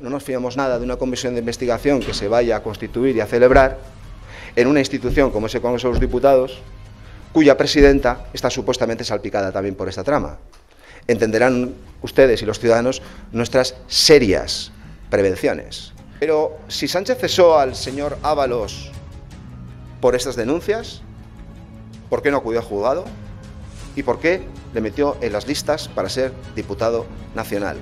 No nos fiamos nada de una comisión de investigación que se vaya a constituir y a celebrar en una institución como es el Congreso de los Diputados, cuya presidenta está supuestamente salpicada también por esta trama. Entenderán ustedes y los ciudadanos nuestras serias prevenciones. Pero si Sánchez cesó al señor Ábalos por estas denuncias, ¿por qué no acudió a juzgado? ¿Y por qué le metió en las listas para ser diputado nacional?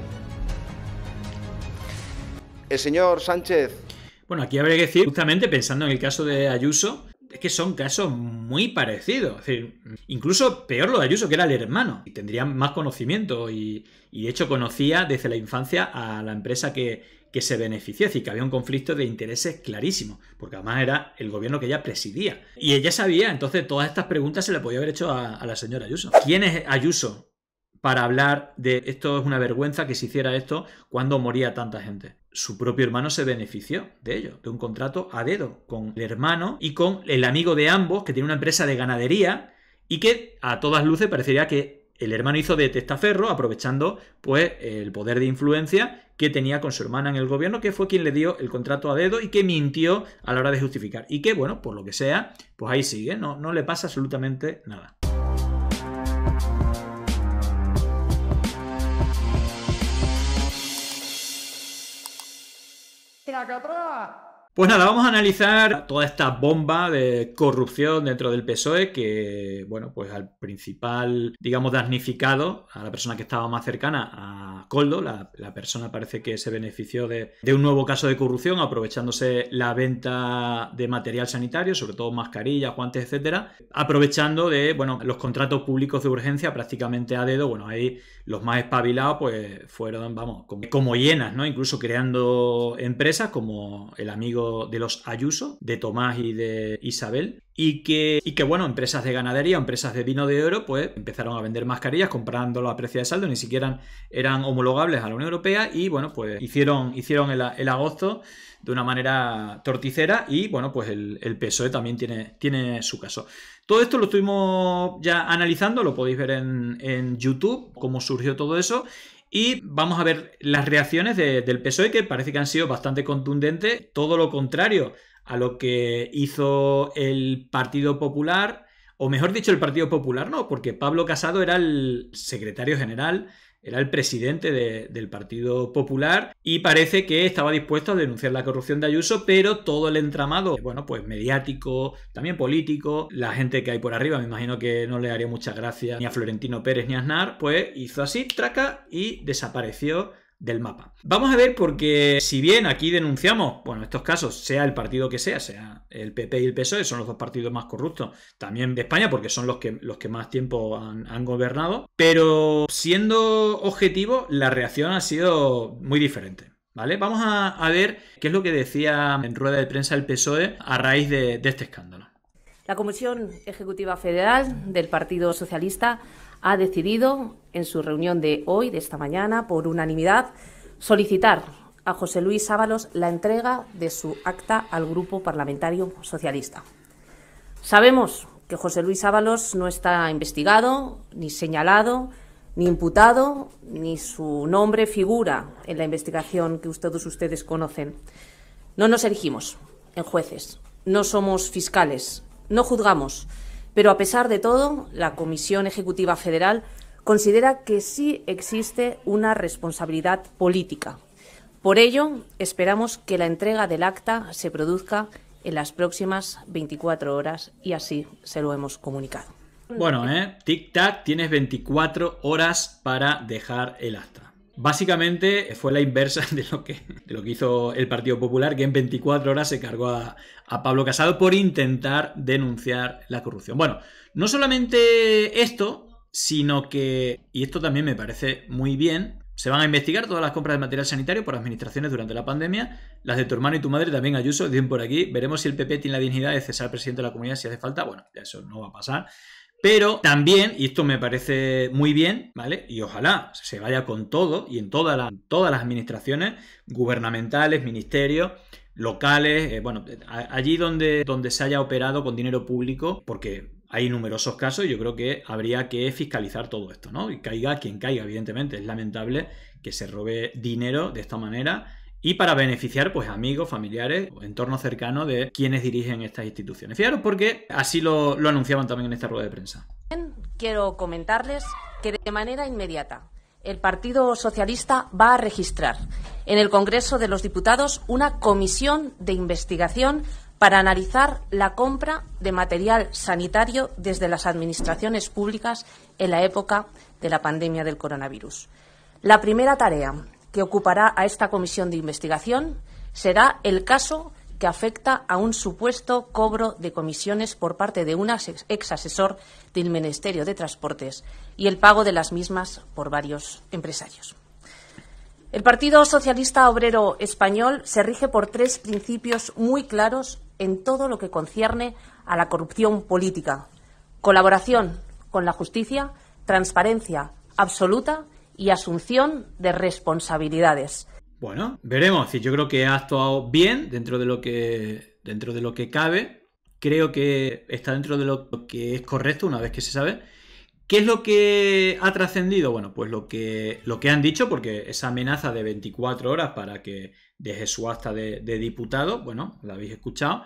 El señor Sánchez. Bueno, aquí habría que decir, justamente pensando en el caso de Ayuso, es que son casos muy parecidos. Es decir, incluso peor lo de Ayuso, que era el hermano. Y tendría más conocimiento. Y, de hecho conocía desde la infancia a la empresa que, se benefició. Es decir, que había un conflicto de intereses clarísimo. Porque además era el gobierno que ella presidía. Y ella sabía, entonces todas estas preguntas se le podía haber hecho a la señora Ayuso. ¿Quién es Ayuso? para hablar de esto es una vergüenza que se hiciera esto cuando moría tanta gente su propio hermano se benefició de ello, de un contrato a dedo con el hermano y con el amigo de ambos, que tiene una empresa de ganadería y que a todas luces parecería que el hermano hizo de testaferro, aprovechando pues el poder de influencia que tenía con su hermana en el gobierno, que fue quien le dio el contrato a dedo y que mintió a la hora de justificar. Y que, bueno, por lo que sea, pues ahí sigue, no, no le pasa absolutamente nada. Traga pra Pues nada, vamos a analizar toda esta bomba de corrupción dentro del PSOE que, bueno, pues al principal, digamos, damnificado, a la persona que estaba más cercana, a Coldo, la, persona parece que se benefició de, un nuevo caso de corrupción aprovechándose la venta de material sanitario, sobre todo mascarillas, guantes, etcétera, aprovechando de, bueno, los contratos públicos de urgencia prácticamente a dedo, bueno, ahí los más espabilados pues fueron, vamos, como, llenas, ¿no? Incluso creando empresas como el amigo de los Ayuso, de Tomás y de Isabel, y que, y que, bueno, empresas de ganadería, empresas de vino de oro, pues empezaron a vender mascarillas comprándolas a precio de saldo, ni siquiera eran homologables a la Unión Europea y bueno, pues hicieron, hicieron el, agosto de una manera torticera y bueno, pues el, el, PSOE también tiene, tiene su caso. Todo esto lo estuvimos ya analizando, lo podéis ver en, en YouTube, cómo surgió todo eso y vamos a ver las reacciones del PSOE, que parece que han sido bastante contundentes, todo lo contrario a lo que hizo el Partido Popular, o mejor dicho, el Partido Popular no, porque Pablo Casado era el secretario general era el presidente del Partido Popular y parece que estaba dispuesto a denunciar la corrupción de Ayuso, pero todo el entramado, bueno, pues mediático, también político, la gente que hay por arriba, me imagino que no le haría mucha gracia ni a Florentino Pérez ni a Aznar, pues hizo así, traca y desapareció del mapa. Vamos a ver porque si bien aquí denunciamos, bueno, estos casos, sea el partido que sea, sea el PP y el PSOE, son los dos partidos más corruptos también de España porque son los que, los que más tiempo han, gobernado, pero siendo objetivo, la reacción ha sido muy diferente. ¿Vale? Vamos a, ver qué es lo que decía en rueda de prensa el PSOE a raíz de este escándalo. La Comisión Ejecutiva Federal del Partido Socialista ha decidido en su reunión de hoy, de esta mañana, por unanimidad, solicitar a José Luis Ábalos la entrega de su acta al Grupo Parlamentario Socialista. Sabemos que José Luis Ábalos no está investigado, ni señalado, ni imputado, ni su nombre figura en la investigación que todos ustedes conocen. No nos erigimos en jueces, no somos fiscales, no juzgamos, pero a pesar de todo, la Comisión Ejecutiva Federal considera que sí existe una responsabilidad política. Por ello, esperamos que la entrega del acta se produzca en las próximas 24 horas y así se lo hemos comunicado. Bueno, ¿eh? tic tic-tac, tienes 24 horas para dejar el acta. Básicamente fue la inversa de lo, que, de lo que hizo el Partido Popular, que en 24 horas se cargó a, a Pablo Casado por intentar denunciar la corrupción. Bueno, no solamente esto, sino que, y esto también me parece muy bien, se van a investigar todas las compras de material sanitario por administraciones durante la pandemia. Las de tu hermano y tu madre también, Ayuso, dicen por aquí. Veremos si el PP tiene la dignidad de cesar presidente de la comunidad si hace falta. Bueno, eso no va a pasar. Pero también, y esto me parece muy bien, ¿vale? Y ojalá se vaya con todo y en todas las, todas las administraciones gubernamentales, ministerios, locales, eh, bueno, allí donde, donde se haya operado con dinero público, porque hay numerosos casos y yo creo que habría que fiscalizar todo esto, ¿no? Y caiga quien caiga, evidentemente. Es lamentable que se robe dinero de esta manera y para beneficiar pues amigos, familiares o entorno cercano de quienes dirigen estas instituciones. Fijaros porque así lo, lo anunciaban también en esta rueda de prensa. Quiero comentarles que de manera inmediata el Partido Socialista va a registrar en el Congreso de los Diputados una comisión de investigación para analizar la compra de material sanitario desde las administraciones públicas en la época de la pandemia del coronavirus. La primera tarea que ocupará a esta comisión de investigación será el caso que afecta a un supuesto cobro de comisiones por parte de un ex asesor del Ministerio de Transportes y el pago de las mismas por varios empresarios. El Partido Socialista Obrero Español se rige por tres principios muy claros en todo lo que concierne a la corrupción política. Colaboración con la justicia, transparencia absoluta y asunción de responsabilidades. Bueno, veremos. Yo creo que ha actuado bien dentro de lo que dentro de lo que cabe. Creo que está dentro de lo que es correcto una vez que se sabe. ¿Qué es lo que ha trascendido? Bueno, pues lo que, lo que han dicho, porque esa amenaza de 24 horas para que deje su acta de diputado, bueno, la habéis escuchado,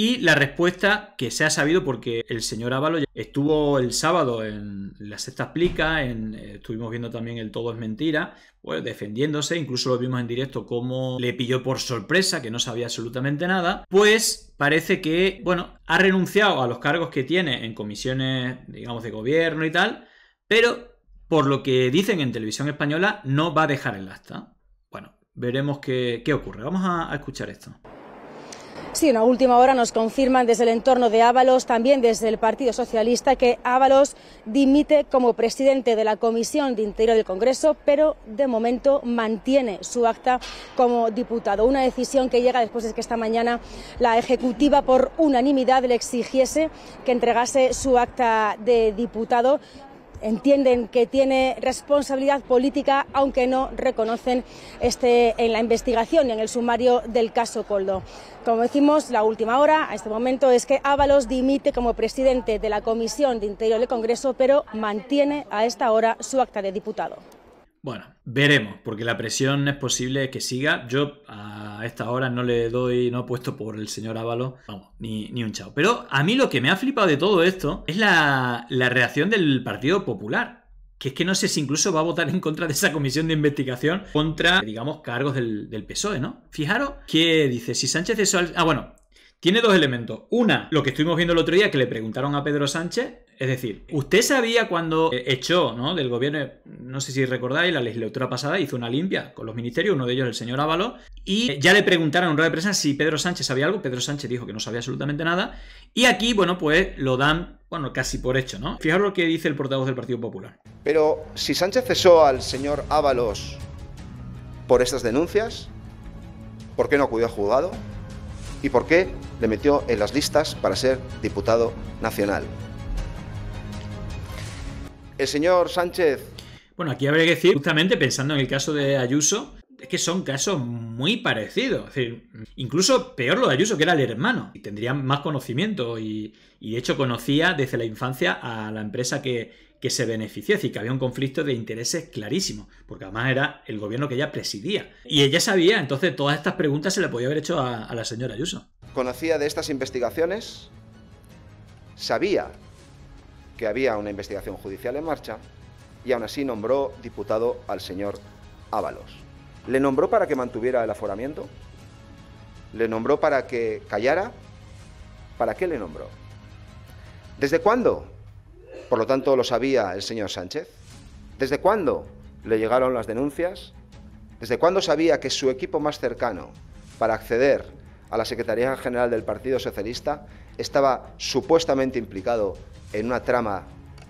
y la respuesta que se ha sabido, porque el señor Ávalo estuvo el sábado en la sexta explica, en, eh, estuvimos viendo también el todo es mentira, pues defendiéndose, incluso lo vimos en directo como le pilló por sorpresa, que no sabía absolutamente nada, pues parece que, bueno, ha renunciado a los cargos que tiene en comisiones, digamos, de gobierno y tal, pero por lo que dicen en televisión española, no va a dejar el acta. Bueno, veremos qué, qué ocurre. Vamos a escuchar esto. Sí, en la última hora nos confirman desde el entorno de Ábalos, también desde el Partido Socialista, que Ábalos dimite como presidente de la Comisión de Interior del Congreso, pero de momento mantiene su acta como diputado. Una decisión que llega después de que esta mañana la Ejecutiva por unanimidad le exigiese que entregase su acta de diputado entienden que tiene responsabilidad política, aunque no reconocen este en la investigación y en el sumario del caso Coldo. Como decimos, la última hora a este momento es que Ábalos dimite como presidente de la Comisión de Interior del Congreso, pero mantiene a esta hora su acta de diputado. Bueno, veremos, porque la presión es posible que siga. Yo a esta hora no le doy, no puesto por el señor Ávalo, vamos, ni, un chao. Pero a mí lo que me ha flipado de todo esto es la, reacción del Partido Popular que es que no sé si incluso va a votar en contra de esa comisión de investigación contra, digamos, cargos del, del PSOE, ¿no? Fijaros que dice, si Sánchez es... Ah, bueno, tiene dos elementos. Una, lo que estuvimos viendo el otro día, que le preguntaron a Pedro Sánchez es decir, usted sabía cuando eh, echó ¿no? del gobierno, no sé si recordáis, la legislatura pasada hizo una limpia con los ministerios, uno de ellos el señor Ábalos, y ya le preguntaron en rueda de prensa si Pedro Sánchez sabía algo, Pedro Sánchez dijo que no sabía absolutamente nada, y aquí, bueno, pues lo dan, bueno, casi por hecho, ¿no? Fijaros lo que dice el portavoz del Partido Popular. Pero si Sánchez cesó al señor Ábalos por estas denuncias, ¿por qué no acudió a juzgado? ¿Y por qué le metió en las listas para ser diputado nacional? El señor Sánchez. Bueno, aquí habría que decir, justamente pensando en el caso de Ayuso, es que son casos muy parecidos. Es decir, incluso peor lo de Ayuso, que era el hermano. Y tendría más conocimiento. Y, de hecho conocía desde la infancia a la empresa que, se benefició. Es decir, que había un conflicto de intereses clarísimo. Porque además era el gobierno que ella presidía. Y ella sabía, entonces todas estas preguntas se le podía haber hecho a la señora Ayuso. Conocía de estas investigaciones. Sabía que había una investigación judicial en marcha y aún así nombró diputado al señor Ábalos. Le nombró para que mantuviera el aforamiento, le nombró para que callara, ¿para qué le nombró? ¿Desde cuándo? Por lo tanto, lo sabía el señor Sánchez. ¿Desde cuándo le llegaron las denuncias? ¿Desde cuándo sabía que su equipo más cercano para acceder a la Secretaría General del Partido Socialista estaba supuestamente implicado en una trama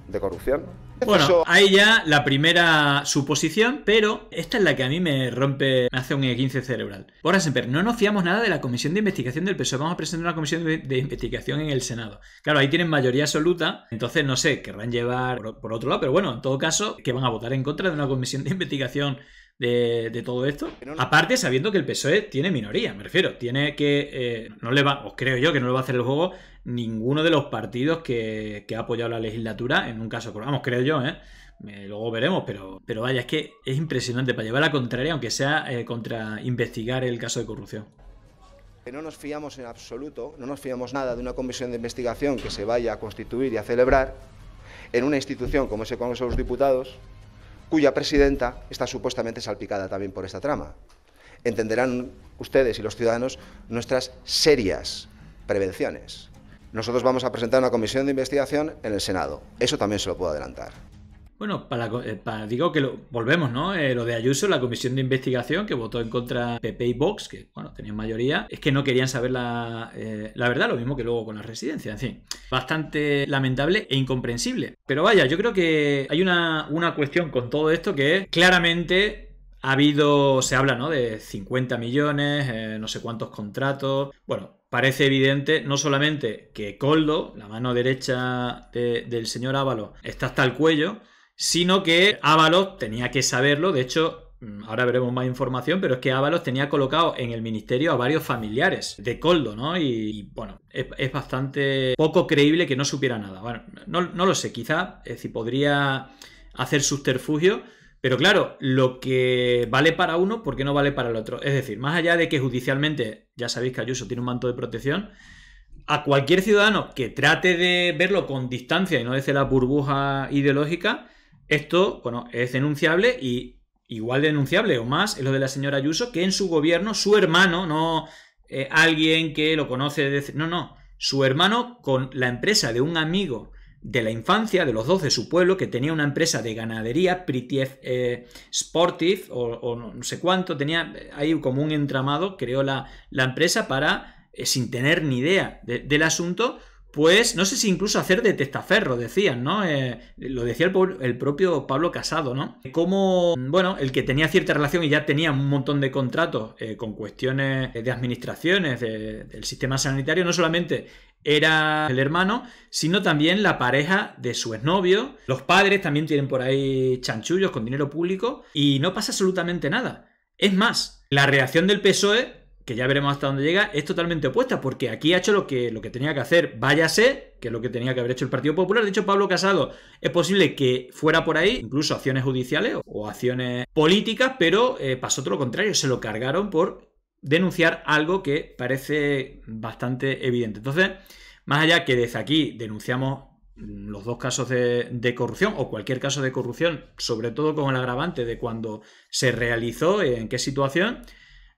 de corrupción. Bueno, ahí ya la primera suposición, pero esta es la que a mí me rompe, me hace un E15 cerebral. Por ejemplo, no nos fiamos nada de la comisión de investigación del PSOE. Vamos a presentar una comisión de investigación en el Senado. Claro, ahí tienen mayoría absoluta, entonces no sé, querrán llevar por otro lado, pero bueno, en todo caso, que van a votar en contra de una comisión de investigación de, todo esto. Aparte, sabiendo que el PSOE tiene minoría, me refiero, tiene que, eh, no le va, os creo yo que no le va a hacer el juego ninguno de los partidos que, que ha apoyado la legislatura, en un caso, vamos, creo yo, ¿eh? luego veremos, pero, pero vaya, es que es impresionante para llevar la contraria, aunque sea eh, contra investigar el caso de corrupción. no nos fiamos en absoluto, no nos fiamos nada de una comisión de investigación que se vaya a constituir y a celebrar en una institución como ese el Congreso de los Diputados, cuya presidenta está supuestamente salpicada también por esta trama. Entenderán ustedes y los ciudadanos nuestras serias prevenciones. Nosotros vamos a presentar una comisión de investigación en el Senado. Eso también se lo puedo adelantar. Bueno, para, eh, digo que lo, volvemos, ¿no? Eh, lo de Ayuso, la comisión de investigación que votó en contra PP y Vox, que bueno, tenían mayoría, es que no querían saber la, eh, la verdad, lo mismo que luego con la residencia, en fin, bastante lamentable e incomprensible. Pero vaya, yo creo que hay una, cuestión con todo esto que es claramente ha habido, se habla, ¿no? De 50 millones, no sé cuántos contratos. Bueno, parece evidente no solamente que Coldo, la mano derecha del señor Ávalo, está hasta el cuello, sino que Ábalos tenía que saberlo, de hecho, mm, ahora veremos más información, pero es que Ábalos tenía colocado en el ministerio a varios familiares de Coldo, ¿no? Y, bueno, es, bastante poco creíble que no supiera nada. Bueno, no, lo sé, quizá, si podría hacer subterfugio, pero claro, lo que vale para uno, ¿por qué no vale para el otro? Es decir, más allá de que judicialmente, ya sabéis que Ayuso tiene un manto de protección, a cualquier ciudadano que trate de verlo con distancia y no desde la burbuja ideológica, esto, bueno, es denunciable y igual denunciable o más es lo de la señora Ayuso, que en su gobierno su hermano, no eh, alguien que lo conoce No, no, su hermano con la empresa de un amigo de la infancia, de los dos de su pueblo, que tenía una empresa de ganadería, Pritief eh, Sportive, o, no sé cuánto, tenía ahí como un entramado, creó la, la empresa para, eh, sin tener ni idea del asunto, pues no sé si incluso hacer de testaferro, decían, ¿no? Eh, lo decía el, propio Pablo Casado, ¿no? Como, bueno, el que tenía cierta relación y ya tenía un montón de contratos eh, con cuestiones de administraciones del sistema sanitario, no solamente era el hermano, sino también la pareja de su exnovio. Los padres también tienen por ahí chanchullos con dinero público y no pasa absolutamente nada. Es más, la reacción del PSOE que ya veremos hasta dónde llega, es totalmente opuesta, porque aquí ha hecho lo que, lo que tenía que hacer. Váyase, que es lo que tenía que haber hecho el Partido Popular. De hecho, Pablo Casado es posible que fuera por ahí, incluso acciones judiciales o, acciones políticas, pero eh, pasó todo lo contrario, se lo cargaron por denunciar algo que parece bastante evidente. Entonces, más allá que desde aquí denunciamos mm, los dos casos de, de, corrupción o cualquier caso de corrupción, sobre todo con el agravante de cuando se realizó, en qué situación,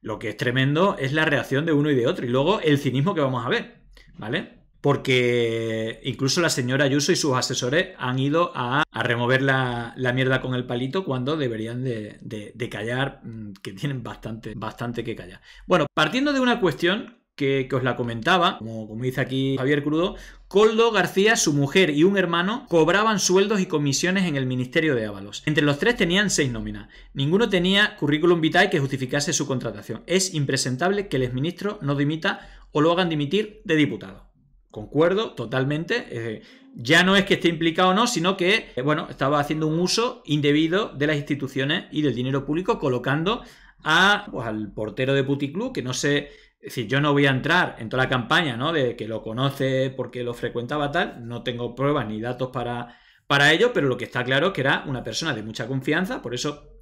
lo que es tremendo es la reacción de uno y de otro. Y luego el cinismo que vamos a ver, ¿vale? Porque incluso la señora Ayuso y sus asesores han ido a, remover la, mierda con el palito cuando deberían de, de callar, mm, que tienen bastante, bastante que callar. Bueno, partiendo de una cuestión que, os la comentaba, como, como dice aquí Javier Crudo, Coldo García, su mujer y un hermano cobraban sueldos y comisiones en el Ministerio de Ábalos. Entre los tres tenían seis nóminas. Ninguno tenía currículum vitae que justificase su contratación. Es impresentable que el exministro no dimita o lo hagan dimitir de diputado. Concuerdo totalmente. Eh, ya no es que esté implicado o no, sino que, eh, bueno, estaba haciendo un uso indebido de las instituciones y del dinero público, colocando a, pues, al portero de Puticlub, que no sé... Es decir, yo no voy a entrar en toda la campaña, ¿no? De que lo conoce porque lo frecuentaba tal, no tengo pruebas ni datos para, para ello, pero lo que está claro es que era una persona de mucha confianza, por eso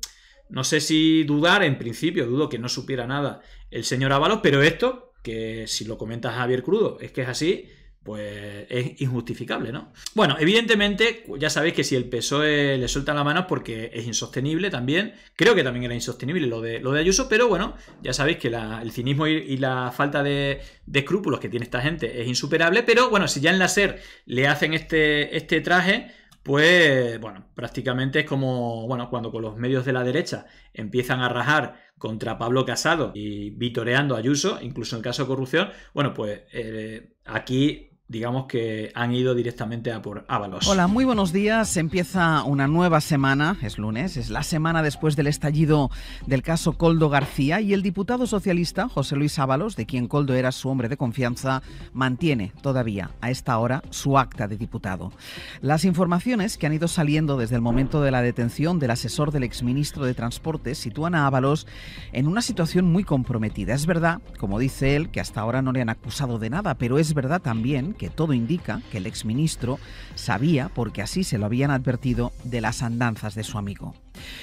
no sé si dudar, en principio dudo que no supiera nada el señor Ábalos, pero esto, que si lo comenta Javier Crudo, es que es así, pues es injustificable, ¿no? Bueno, evidentemente, ya sabéis que si el PSOE le suelta la mano porque es insostenible también, creo que también era insostenible lo de, lo de Ayuso, pero bueno, ya sabéis que el cinismo y, la falta de, escrúpulos que tiene esta gente es insuperable, pero bueno, si ya en la SER le hacen este, este traje, pues bueno, prácticamente es como, bueno, cuando con los medios de la derecha empiezan a rajar contra Pablo Casado y vitoreando a Ayuso, incluso en caso de corrupción, bueno, pues eh, aquí digamos que han ido directamente a por Ábalos. Hola, muy buenos días. Empieza una nueva semana, es lunes, es la semana después del estallido del caso Coldo García y el diputado socialista José Luis Ábalos, de quien Coldo era su hombre de confianza, mantiene todavía a esta hora su acta de diputado. Las informaciones que han ido saliendo desde el momento de la detención del asesor del exministro de Transporte sitúan a Ábalos en una situación muy comprometida. Es verdad, como dice él, que hasta ahora no le han acusado de nada, pero es verdad también que todo indica que el exministro sabía, porque así se lo habían advertido, de las andanzas de su amigo.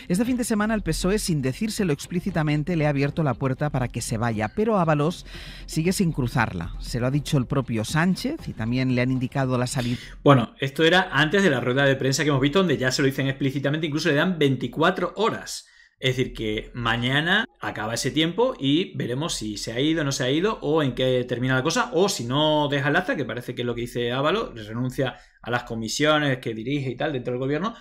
Este fin de semana el PSOE, sin decírselo explícitamente, le ha abierto la puerta para que se vaya, pero Ábalos sigue sin cruzarla. Se lo ha dicho el propio Sánchez y también le han indicado la salida. Bueno, esto era antes de la rueda de prensa que hemos visto, donde ya se lo dicen explícitamente, incluso le dan 24 horas. Es decir, que mañana acaba ese tiempo y veremos si se ha ido, no se ha ido, o en qué termina la cosa, o si no deja el alza, que parece que es lo que dice Ávalo, renuncia a las comisiones que dirige y tal dentro del gobierno,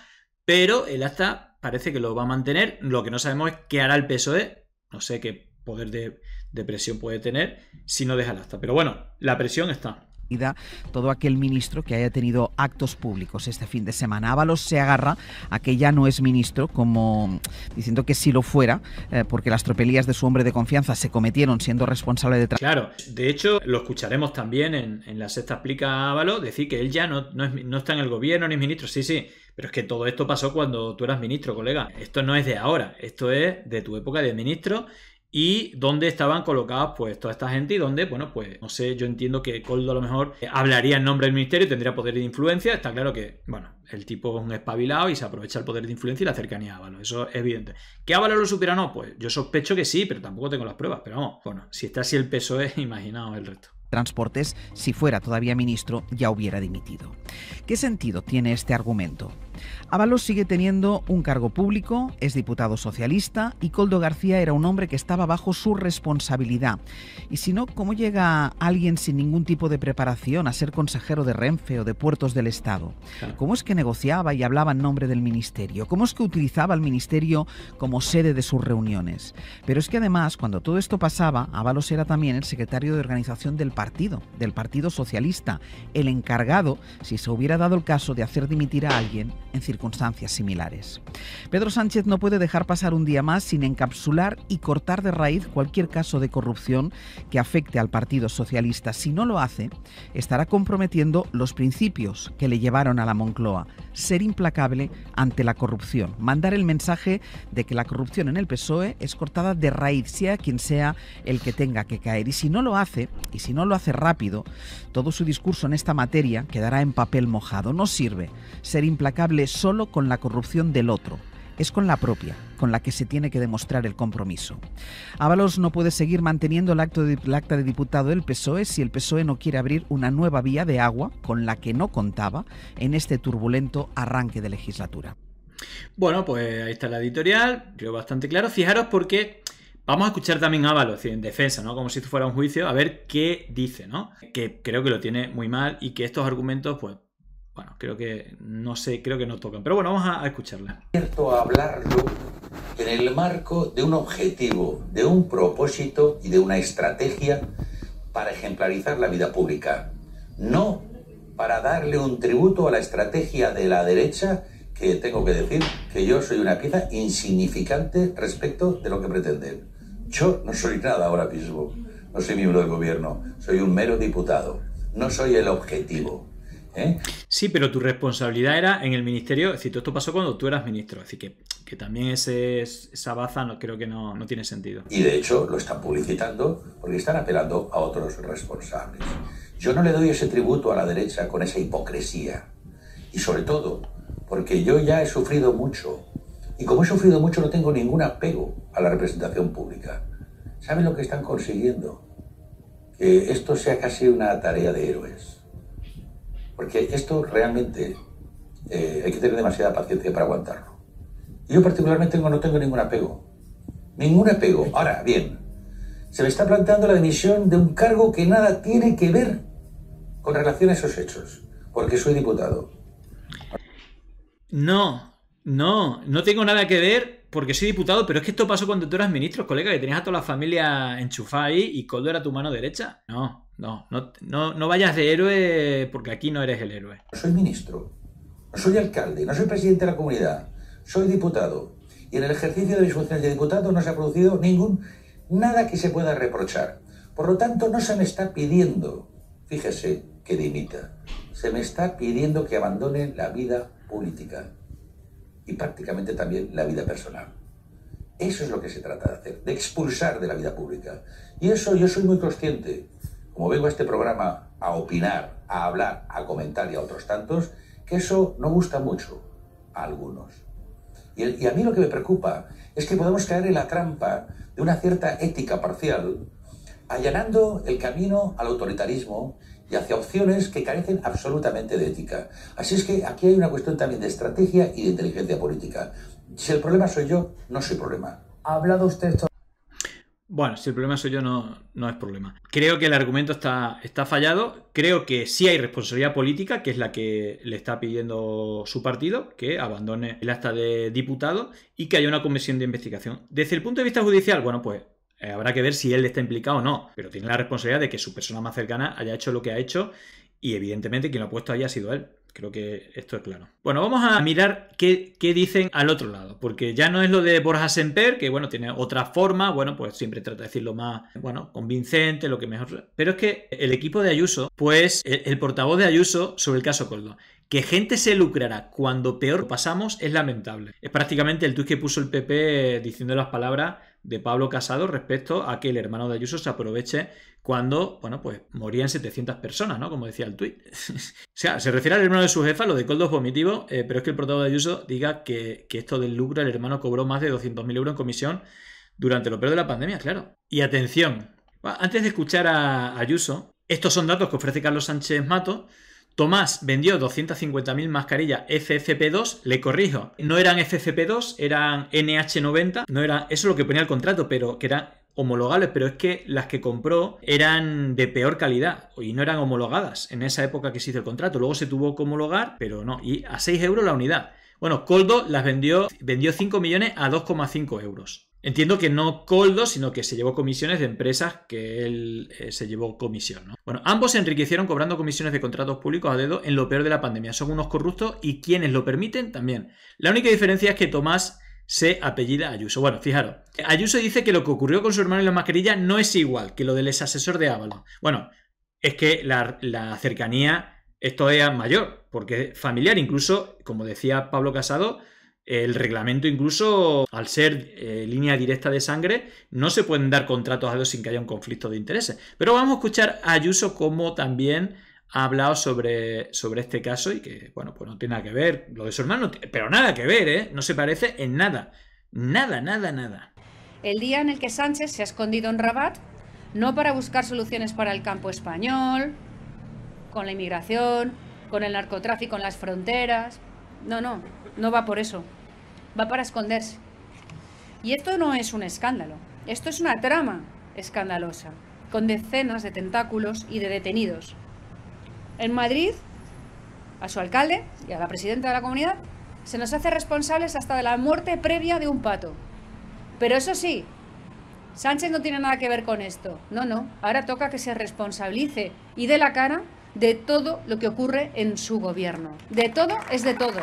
pero el acta parece que lo va a mantener. Lo que no sabemos es qué hará el PSOE, no sé qué poder de, de presión puede tener si no deja el acta. Pero bueno, la presión está todo aquel ministro que haya tenido actos públicos este fin de semana. Ábalos se agarra a que ya no es ministro, como diciendo que si lo fuera, eh, porque las tropelías de su hombre de confianza se cometieron siendo responsable de... Claro, de hecho lo escucharemos también en, la sexta explica Ábalos, decir que él ya no, no, no está en el gobierno ni es ministro, sí, sí, pero es que todo esto pasó cuando tú eras ministro, colega. Esto no es de ahora, esto es de tu época de ministro y dónde estaban colocadas pues toda esta gente y dónde, bueno, pues no sé, yo entiendo que Coldo a lo mejor eh, hablaría en nombre del ministerio, y tendría poder de influencia, está claro que, bueno, el tipo es un espabilado y se aprovecha el poder de influencia y la cercanía a eso es evidente. ¿Qué Ávalos lo supiera no? Pues yo sospecho que sí, pero tampoco tengo las pruebas, pero vamos, bueno, si está así el es e, imaginaos el resto. Transportes, si fuera todavía ministro, ya hubiera dimitido. ¿Qué sentido tiene este argumento? Avalos sigue teniendo un cargo público, es diputado socialista y Coldo García era un hombre que estaba bajo su responsabilidad. Y si no, ¿cómo llega alguien sin ningún tipo de preparación a ser consejero de Renfe o de Puertos del Estado? ¿Cómo es que negociaba y hablaba en nombre del ministerio? ¿Cómo es que utilizaba el ministerio como sede de sus reuniones? Pero es que además, cuando todo esto pasaba, Ábalos era también el secretario de organización del partido, del Partido Socialista, el encargado, si se hubiera dado el caso, de hacer dimitir a alguien en circunstancias similares. Pedro Sánchez no puede dejar pasar un día más sin encapsular y cortar de raíz cualquier caso de corrupción que afecte al Partido Socialista. Si no lo hace, estará comprometiendo los principios que le llevaron a la Moncloa, ser implacable ante la corrupción, mandar el mensaje de que la corrupción en el PSOE es cortada de raíz, sea quien sea el que tenga que caer. Y si no lo hace, y si no lo hace rápido, todo su discurso en esta materia quedará en papel mojado. No sirve ser implacable solo con la corrupción del otro, es con la propia, con la que se tiene que demostrar el compromiso. Ábalos no puede seguir manteniendo el, acto de, acta de diputado del PSOE si el PSOE no quiere abrir una nueva vía de agua con la que no contaba en este turbulento arranque de legislatura. Bueno, pues ahí está la editorial, yo bastante claro. Fijaros porque vamos a escuchar también a Ábalos en defensa, ¿no? Como si fuera un juicio, a ver qué dice, ¿no? Que creo que lo tiene muy mal y que estos argumentos, pues bueno, creo que no sé, creo que no tocan. Pero bueno, vamos a, escucharla. Cierto hablarlo en el marco de un objetivo, de un propósito y de una estrategia para ejemplarizar la vida pública. No para darle un tributo a la estrategia de la derecha, que tengo que decir que yo soy una pieza insignificante respecto de lo que pretende. Yo no soy nada ahora mismo. No soy miembro del gobierno. Soy un mero diputado. No soy el objetivo. ¿eh? Sí, pero tu responsabilidad era en el ministerio, esto pasó cuando tú eras ministro, así que, también esa baza no, creo que no, no tiene sentido. Y de hecho lo están publicitando porque están apelando a otros responsables. Yo no le doy ese tributo a la derecha con esa hipocresía. Y sobre todo, porque yo ya he sufrido mucho. Y como he sufrido mucho, no tengo ningún apego a la representación pública. ¿Saben lo que están consiguiendo? Que esto sea casi una tarea de héroes. Porque esto realmente eh, hay que tener demasiada paciencia para aguantarlo. Yo particularmente no tengo ningún apego. Ningún apego. Ahora, bien, se me está planteando la dimisión de un cargo que nada tiene que ver con relación a esos hechos, porque soy diputado. No, no, no tengo nada que ver porque soy diputado, pero es que esto pasó cuando tú eras ministro, colega, que tenías a toda la familia enchufada ahí y Coldo era tu mano derecha. No, no, no, vayas de héroe porque aquí no eres el héroe. Soy ministro, soy alcalde, no soy presidente de la comunidad, soy diputado. Y en el ejercicio de mis funciones de diputado no se ha producido ningún, nada que se pueda reprochar. Por lo tanto, no se me está pidiendo, fíjese, que dimita. Se me está pidiendo que abandone la vida política y prácticamente también la vida personal. Eso es lo que se trata de hacer, de expulsar de la vida pública. Y eso yo soy muy consciente como vengo a este programa a opinar, a hablar, a comentar y a otros tantos, que eso no gusta mucho a algunos. Y, a mí lo que me preocupa es que podemos caer en la trampa de una cierta ética parcial, allanando el camino al autoritarismo y hacia opciones que carecen absolutamente de ética. Así es que aquí hay una cuestión también de estrategia y de inteligencia política. Si el problema soy yo, no soy problema. Ha hablado usted bueno, si el problema soy yo, no, no es problema. Creo que el argumento está, está fallado. Creo que sí hay responsabilidad política, que es la que le está pidiendo su partido, que abandone el acta de diputado y que haya una comisión de investigación. Desde el punto de vista judicial, bueno, pues eh, habrá que ver si él está implicado o no, pero tiene la responsabilidad de que su persona más cercana haya hecho lo que ha hecho y evidentemente quien lo ha puesto ahí ha sido él. Creo que esto es claro. Bueno, vamos a mirar qué, dicen al otro lado, porque ya no es lo de Borja Semper, que bueno, tiene otra forma, bueno, pues siempre trata de decirlo más, bueno, convincente, lo que mejor. Pero es que el equipo de Ayuso, pues el, portavoz de Ayuso sobre el caso Coldo, que gente se lucrará cuando peor pasamos es lamentable. Es prácticamente el tuit que puso el PP eh, diciendo las palabras de Pablo Casado respecto a que el hermano de Ayuso se aproveche cuando, bueno, pues morían 700 personas, ¿no? Como decía el tuit. o sea, se refiere al hermano de su jefa, lo de Coldos Vomitivo, eh, pero es que el portavoz de Ayuso diga que, que esto del lucro, el hermano cobró más de 200.000 euros en comisión durante lo peor de la pandemia, claro. Y atención, antes de escuchar a Ayuso, estos son datos que ofrece Carlos Sánchez Mato, Tomás vendió 250.000 mascarillas FFP2, le corrijo, no eran FFP2, eran NH90, no era, eso es lo que ponía el contrato, pero que eran homologables, pero es que las que compró eran de peor calidad y no eran homologadas en esa época que se hizo el contrato. Luego se tuvo que homologar, pero no, y a 6 euros la unidad. Bueno, Coldo las vendió, vendió 5 millones a 2,5 euros. Entiendo que no coldo, sino que se llevó comisiones de empresas que él eh, se llevó comisión. ¿no? Bueno, ambos se enriquecieron cobrando comisiones de contratos públicos a dedo en lo peor de la pandemia. Son unos corruptos y quienes lo permiten también. La única diferencia es que Tomás se apellida Ayuso. Bueno, fijaros. Ayuso dice que lo que ocurrió con su hermano en la mascarilla no es igual que lo del ex asesor de Ábalos. Bueno, es que la, cercanía esto es mayor, porque es familiar incluso, como decía Pablo Casado, el reglamento incluso, al ser eh, línea directa de sangre, no se pueden dar contratos a dos sin que haya un conflicto de intereses. Pero vamos a escuchar a Ayuso como también ha hablado sobre, sobre este caso y que, bueno, pues no tiene nada que ver, lo de su hermano, pero nada que ver, ¿eh? No se parece en nada, nada, nada, nada. El día en el que Sánchez se ha escondido en Rabat, no para buscar soluciones para el campo español, con la inmigración, con el narcotráfico en las fronteras, no, no, no va por eso va para esconderse. Y esto no es un escándalo, esto es una trama escandalosa, con decenas de tentáculos y de detenidos. En Madrid, a su alcalde y a la presidenta de la comunidad, se nos hace responsables hasta de la muerte previa de un pato. Pero eso sí, Sánchez no tiene nada que ver con esto. No, no, ahora toca que se responsabilice y dé la cara de todo lo que ocurre en su gobierno. De todo es de todo.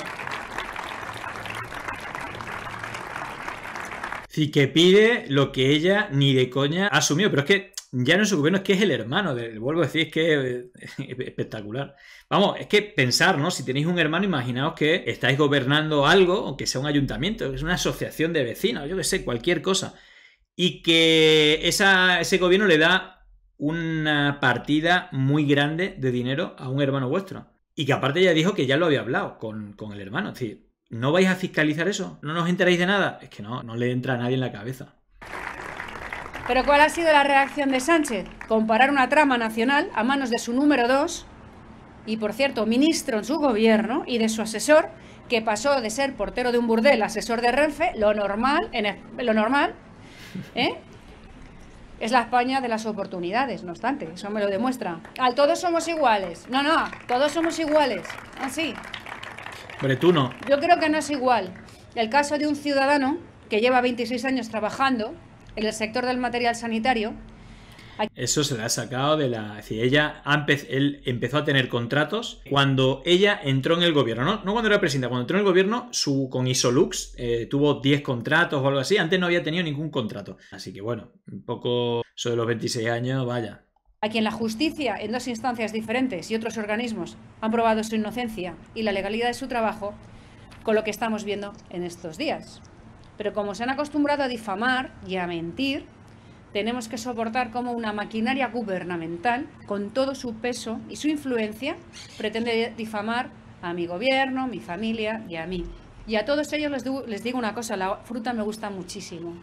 que pide lo que ella ni de coña asumió, pero es que ya no es su gobierno, es que es el hermano, vuelvo a decir, es que eh, es espectacular. Vamos, es que pensar, ¿no? Si tenéis un hermano, imaginaos que estáis gobernando algo, aunque sea un ayuntamiento, que es una asociación de vecinos, yo qué sé, cualquier cosa, y que ese gobierno le da una partida muy grande de dinero a un hermano vuestro. Y que aparte ya dijo que ya lo había hablado con, con el hermano, es decir, ¿No vais a fiscalizar eso? ¿No nos enteráis de nada? Es que no, no le entra a nadie en la cabeza. Pero ¿cuál ha sido la reacción de Sánchez? Comparar una trama nacional a manos de su número dos, y, por cierto, ministro en su gobierno y de su asesor, que pasó de ser portero de un burdel asesor de Renfe, lo normal, en lo normal, ¿eh? es la España de las oportunidades, no obstante, eso me lo demuestra. Al todos somos iguales. No, no, todos somos iguales. Así. Ah, tú no. Yo creo que no es igual el caso de un ciudadano que lleva 26 años trabajando en el sector del material sanitario. Eso se la ha sacado de la... Es decir, ella él empezó a tener contratos cuando ella entró en el gobierno. No, no cuando era presidenta, cuando entró en el gobierno su, con Isolux eh, tuvo 10 contratos o algo así. Antes no había tenido ningún contrato. Así que bueno, un poco sobre los 26 años, vaya a quien la justicia en dos instancias diferentes y otros organismos han probado su inocencia y la legalidad de su trabajo, con lo que estamos viendo en estos días. Pero como se han acostumbrado a difamar y a mentir, tenemos que soportar cómo una maquinaria gubernamental, con todo su peso y su influencia, pretende difamar a mi gobierno, mi familia y a mí. Y a todos ellos les digo, les digo una cosa, la fruta me gusta muchísimo.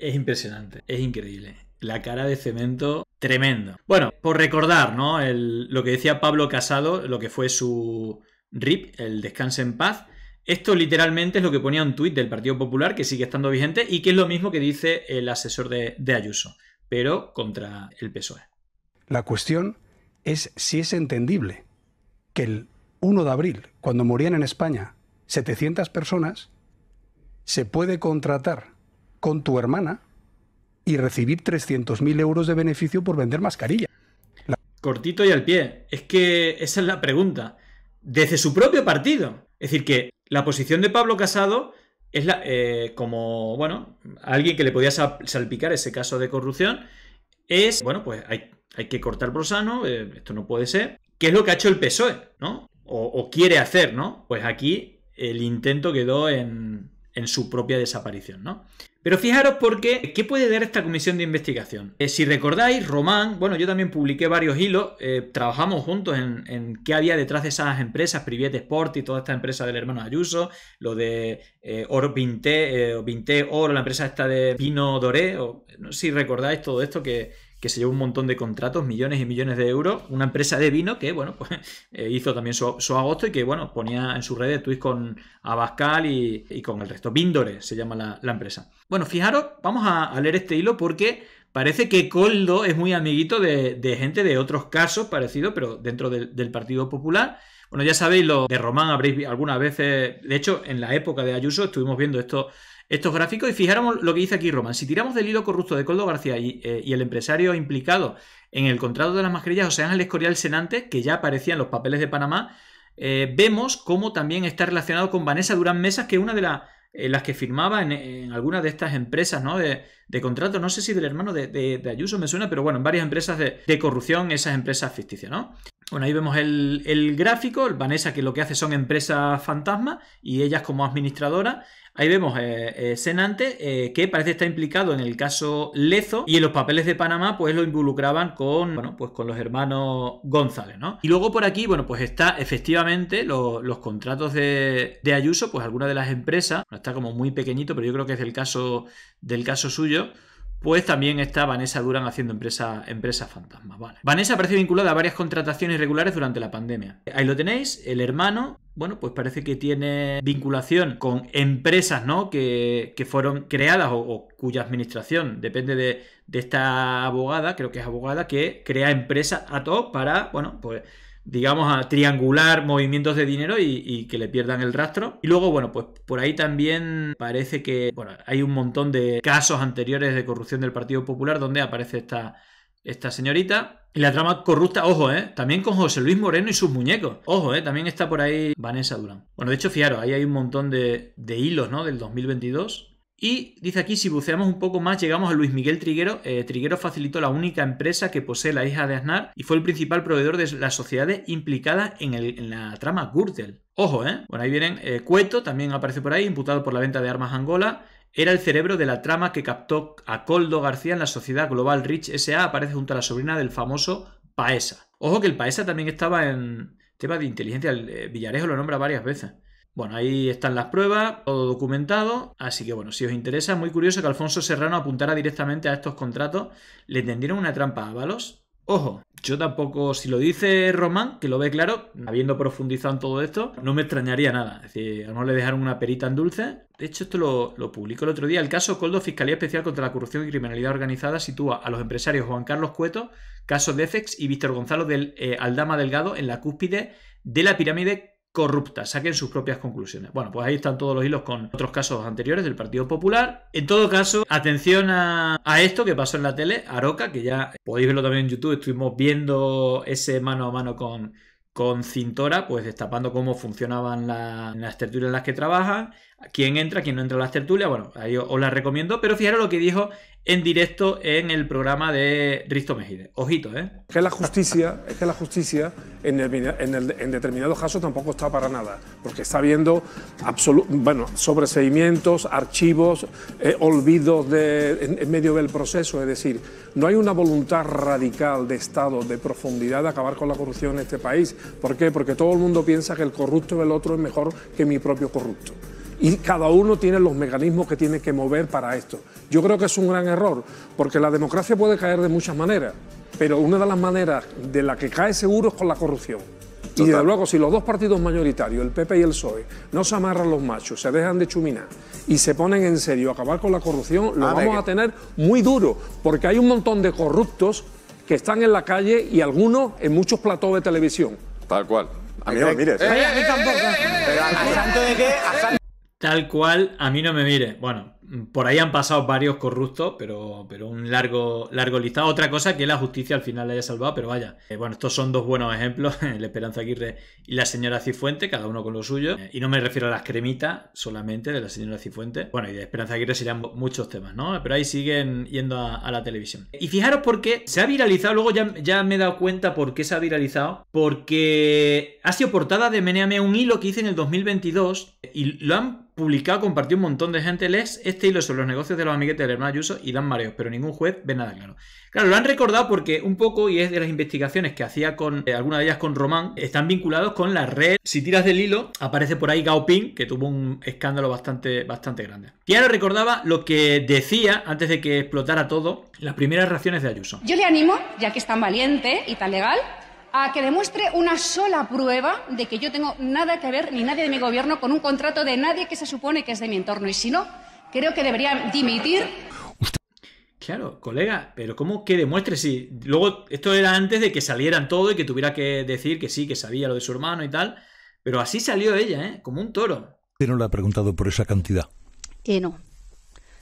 Es impresionante, es increíble. La cara de cemento, tremendo. Bueno, por recordar, ¿no? lo que decía Pablo Casado, lo que fue su RIP, el descanse en paz. Esto literalmente es lo que ponía un tuit del Partido Popular, que sigue estando vigente y que es lo mismo que dice el asesor de, de Ayuso, pero contra el PSOE. La cuestión es si es entendible que el 1 de abril, cuando morían en España 700 personas, se puede contratar con tu hermana y recibir 300.000 euros de beneficio por vender mascarilla. Cortito y al pie. Es que esa es la pregunta. Desde su propio partido. Es decir, que la posición de Pablo Casado es la, eh, como, bueno, alguien que le podía salpicar ese caso de corrupción, es, bueno, pues hay, que cortar por sano, eh, esto no puede ser. ¿Qué es lo que ha hecho el PSOE, no? O, o quiere hacer, ¿no? Pues aquí el intento quedó en, en su propia desaparición, ¿no? Pero fijaros por ¿qué qué puede dar esta comisión de investigación? Eh, si recordáis, Román, bueno, yo también publiqué varios hilos, eh, trabajamos juntos en, qué había detrás de esas empresas, Privet Sport y toda esta empresa del hermano Ayuso, lo de eh, Oro Pinté, o Pinté Oro, la empresa esta de Vino Doré, o, no sé si recordáis todo esto que, que se llevó un montón de contratos, millones y millones de euros, una empresa de vino que, bueno, pues eh, hizo también su, agosto y que, bueno, ponía en sus redes tweets con Abascal y, y con el resto. Vindores se llama la, empresa. Bueno, fijaros, vamos a, leer este hilo porque parece que Coldo es muy amiguito de, gente de otros casos parecidos, pero dentro del Partido Popular. Bueno, ya sabéis, lo de Román habréis algunas veces, de hecho, en la época de Ayuso estuvimos viendo esto estos gráficos y fijaros lo que dice aquí Roman. Si tiramos del hilo corrupto de Coldo García eh, y, el empresario implicado en el contrato de las mascarillas, José Ángel Escorial Senante, que ya aparecía en los papeles de Panamá, eh, vemos cómo también está relacionado con Vanessa Durán Mesas, que es una de eh, las que firmaba en, algunas de estas empresas ¿no? de, contrato, no sé si del hermano de, Ayuso me suena, pero bueno, en varias empresas de, corrupción, esas empresas ficticias, ¿no? Bueno, ahí vemos el, gráfico, el Vanessa que lo que hace son empresas fantasmas y ellas como administradora. Ahí vemos eh, eh, Senante, eh, que parece estar implicado en el caso Lezo, y en los papeles de Panamá, pues lo involucraban con, pues con los hermanos González, Y luego por aquí, bueno, pues está efectivamente los contratos de, Ayuso, pues alguna de las empresas, está como muy pequeñito, pero yo creo que es el caso, del caso suyo, pues también está Vanessa Duran haciendo empresa, empresa fantasma. Vale. Vanessa parece vinculada a varias contrataciones irregulares durante la pandemia. Ahí lo tenéis, el hermano, bueno, pues parece que tiene vinculación con empresas, ¿no? Que, fueron creadas o, cuya administración depende de, esta abogada, creo que es abogada, que crea empresas a todos para, bueno, pues digamos, a triangular movimientos de dinero y, que le pierdan el rastro. Y luego, bueno, pues por ahí también parece que, bueno, hay un montón de casos anteriores de corrupción del Partido Popular donde aparece esta, esta señorita. Y la trama corrupta, ojo, ¿eh? También con José Luis Moreno y sus muñecos. Ojo, ¿eh? También está por ahí Vanessa Durán. Bueno, de hecho, fiaros, ahí hay un montón de, de hilos, ¿no? Del 2022. Y dice aquí, si buceamos un poco más, llegamos a Luis Miguel Triguero. Eh, Triguero facilitó la única empresa que posee la hija de Aznar y fue el principal proveedor de las sociedades implicadas en, la trama Gürtel. Ojo, ¿eh? Bueno, ahí vienen. Eh, Cueto también aparece por ahí, imputado por la venta de armas a Angola. Era el cerebro de la trama que captó a Coldo García en la sociedad Global Rich SA. Aparece junto a la sobrina del famoso Paesa. Ojo que el Paesa también estaba en tema de inteligencia. El, eh, Villarejo lo nombra varias veces. Bueno, ahí están las pruebas, todo documentado, así que bueno, si os interesa, muy curioso que Alfonso Serrano apuntara directamente a estos contratos, le tendieron una trampa a Balos. Ojo, yo tampoco, si lo dice Román, que lo ve claro, habiendo profundizado en todo esto, no me extrañaría nada. Es decir, a le dejaron una perita en dulce. De hecho, esto lo, publicó el otro día. El caso Coldo Fiscalía Especial contra la Corrupción y Criminalidad Organizada sitúa a los empresarios Juan Carlos Cueto, caso Defex y Víctor Gonzalo del eh, Aldama Delgado en la cúspide de la pirámide corruptas, saquen sus propias conclusiones. Bueno, pues ahí están todos los hilos con otros casos anteriores del Partido Popular. En todo caso, atención a, esto que pasó en la tele, a Roca, que ya podéis verlo también en YouTube, estuvimos viendo ese mano a mano con, con Cintora, pues destapando cómo funcionaban las estructuras en las que trabajan quién entra, quién no entra a las tertulias. Bueno, ahí os, la recomiendo, pero fijaros lo que dijo en directo en el programa de Risto Mejide. Ojito, ¿eh? Es que la justicia, es que la justicia en, determinados casos tampoco está para nada, porque está habiendo bueno, sobreseimientos, archivos, eh, olvidos en, medio del proceso. Es decir, no hay una voluntad radical de Estado, de profundidad, de acabar con la corrupción en este país. ¿Por qué? Porque todo el mundo piensa que el corrupto del otro es mejor que mi propio corrupto y cada uno tiene los mecanismos que tiene que mover para esto. Yo creo que es un gran error, porque la democracia puede caer de muchas maneras, pero una de las maneras de la que cae seguro es con la corrupción. Y desde luego, si los dos partidos mayoritarios, el PP y el PSOE, no se amarran los machos, se dejan de chuminar y se ponen en serio a acabar con la corrupción, lo vamos a tener muy duro, porque hay un montón de corruptos que están en la calle y algunos en muchos platos de televisión. Tal cual. A mí ¿A santo de qué? Tal cual, a mí no me mire. Bueno, por ahí han pasado varios corruptos, pero, pero un largo, largo listado. Otra cosa que la justicia al final le haya salvado, pero vaya. Eh, bueno, estos son dos buenos ejemplos, el Esperanza Aguirre y la señora Cifuente, cada uno con lo suyo. Eh, y no me refiero a las cremitas solamente de la señora Cifuente. Bueno, y de Esperanza Aguirre serían muchos temas, ¿no? Pero ahí siguen yendo a, la televisión. Y fijaros por qué se ha viralizado, luego ya, ya me he dado cuenta por qué se ha viralizado, porque ha sido portada de Meneame un hilo que hice en el 2022 y lo han publicado, compartió un montón de gente, les este hilo sobre los negocios de los amiguetes del hermano Ayuso y dan mareos, pero ningún juez ve nada claro. Claro, lo han recordado porque un poco, y es de las investigaciones que hacía con, eh, alguna de ellas con Román, están vinculados con la red. Si tiras del hilo, aparece por ahí Gao Ping, que tuvo un escándalo bastante, bastante grande. ahora recordaba lo que decía antes de que explotara todo, las primeras reacciones de Ayuso. Yo le animo, ya que es tan valiente y tan legal, a que demuestre una sola prueba de que yo tengo nada que ver, ni nadie de mi gobierno, con un contrato de nadie que se supone que es de mi entorno. Y si no, creo que debería dimitir. Claro, colega, pero ¿cómo que demuestre si... Luego, esto era antes de que salieran todo y que tuviera que decir que sí, que sabía lo de su hermano y tal, pero así salió ella, ¿eh? Como un toro. Pero no le ha preguntado por esa cantidad. no.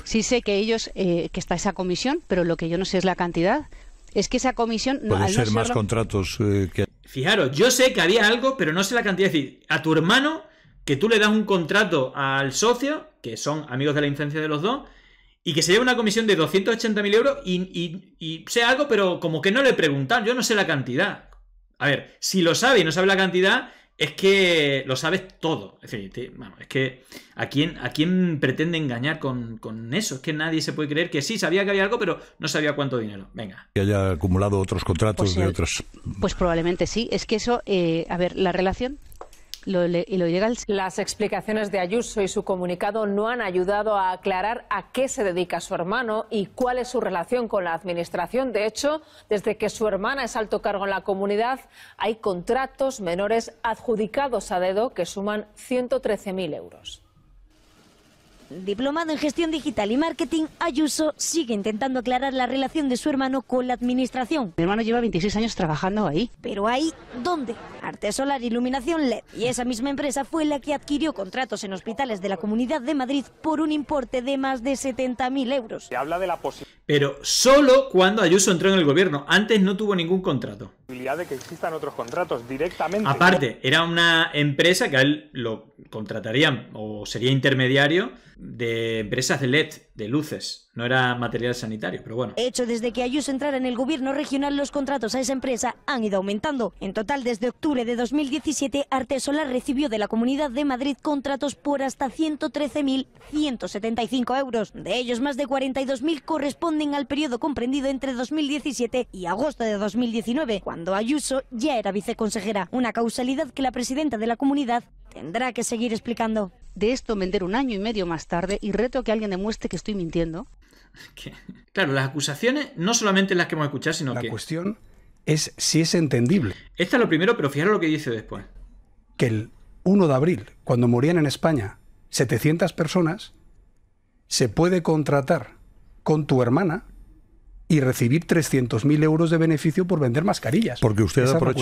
Sí sé que ellos, eh, que está esa comisión, pero lo que yo no sé es la cantidad, es que esa comisión... Pueden ser más contratos eh, que... Fijaros, yo sé que había algo, pero no sé la cantidad. Es decir, a tu hermano, que tú le das un contrato al socio, que son amigos de la infancia de los dos, y que se lleve una comisión de 280.000 euros y, y, y, sea algo, pero como que no le preguntan, yo no sé la cantidad. A ver, si lo sabe y no sabe la cantidad, es que lo sabes todo. Es decir, es que ¿a quién, ¿a quién pretende engañar con, con, eso? Es que nadie se puede creer que sí, sabía que había algo, pero no sabía cuánto dinero. Venga. Que haya acumulado otros contratos pues, de eh, otros. Pues probablemente sí. Es que eso, eh, a ver, la relación las explicaciones de Ayuso y su comunicado no han ayudado a aclarar a qué se dedica su hermano y cuál es su relación con la administración. De hecho, desde que su hermana es alto cargo en la comunidad, hay contratos menores adjudicados a dedo que suman 113.000 euros. Diplomado en Gestión Digital y Marketing, Ayuso sigue intentando aclarar la relación de su hermano con la administración. Mi hermano lleva 26 años trabajando ahí. ¿Pero ahí dónde? Arte solar, iluminación LED. Y esa misma empresa fue la que adquirió contratos en hospitales de la Comunidad de Madrid por un importe de más de 70.000 euros. Se habla de la posibilidad pero solo cuando Ayuso entró en el gobierno. Antes no tuvo ningún contrato. de que existan otros contratos directamente. Aparte, era una empresa que a él lo contratarían o sería intermediario de empresas de LED, de luces. No era material sanitario, pero bueno. Hecho desde que Ayuso entrara en el gobierno regional, los contratos a esa empresa han ido aumentando. En total, desde octubre de 2017, Artesolar recibió de la Comunidad de Madrid contratos por hasta 113.175 euros. De ellos, más de 42.000 corresponden al periodo comprendido entre 2017 y agosto de 2019, cuando Ayuso ya era viceconsejera. Una causalidad que la presidenta de la comunidad tendrá que seguir explicando. De esto vender un año y medio más tarde y reto que alguien demuestre que estoy mintiendo. Claro, las acusaciones, no solamente las que hemos escuchado, sino que... La cuestión es si es entendible. Esta es lo primero, pero fijaros lo que dice después. Que el 1 de abril, cuando morían en España 700 personas, se puede contratar con tu hermana y recibir 300.000 euros de beneficio por vender mascarillas. Porque usted ha por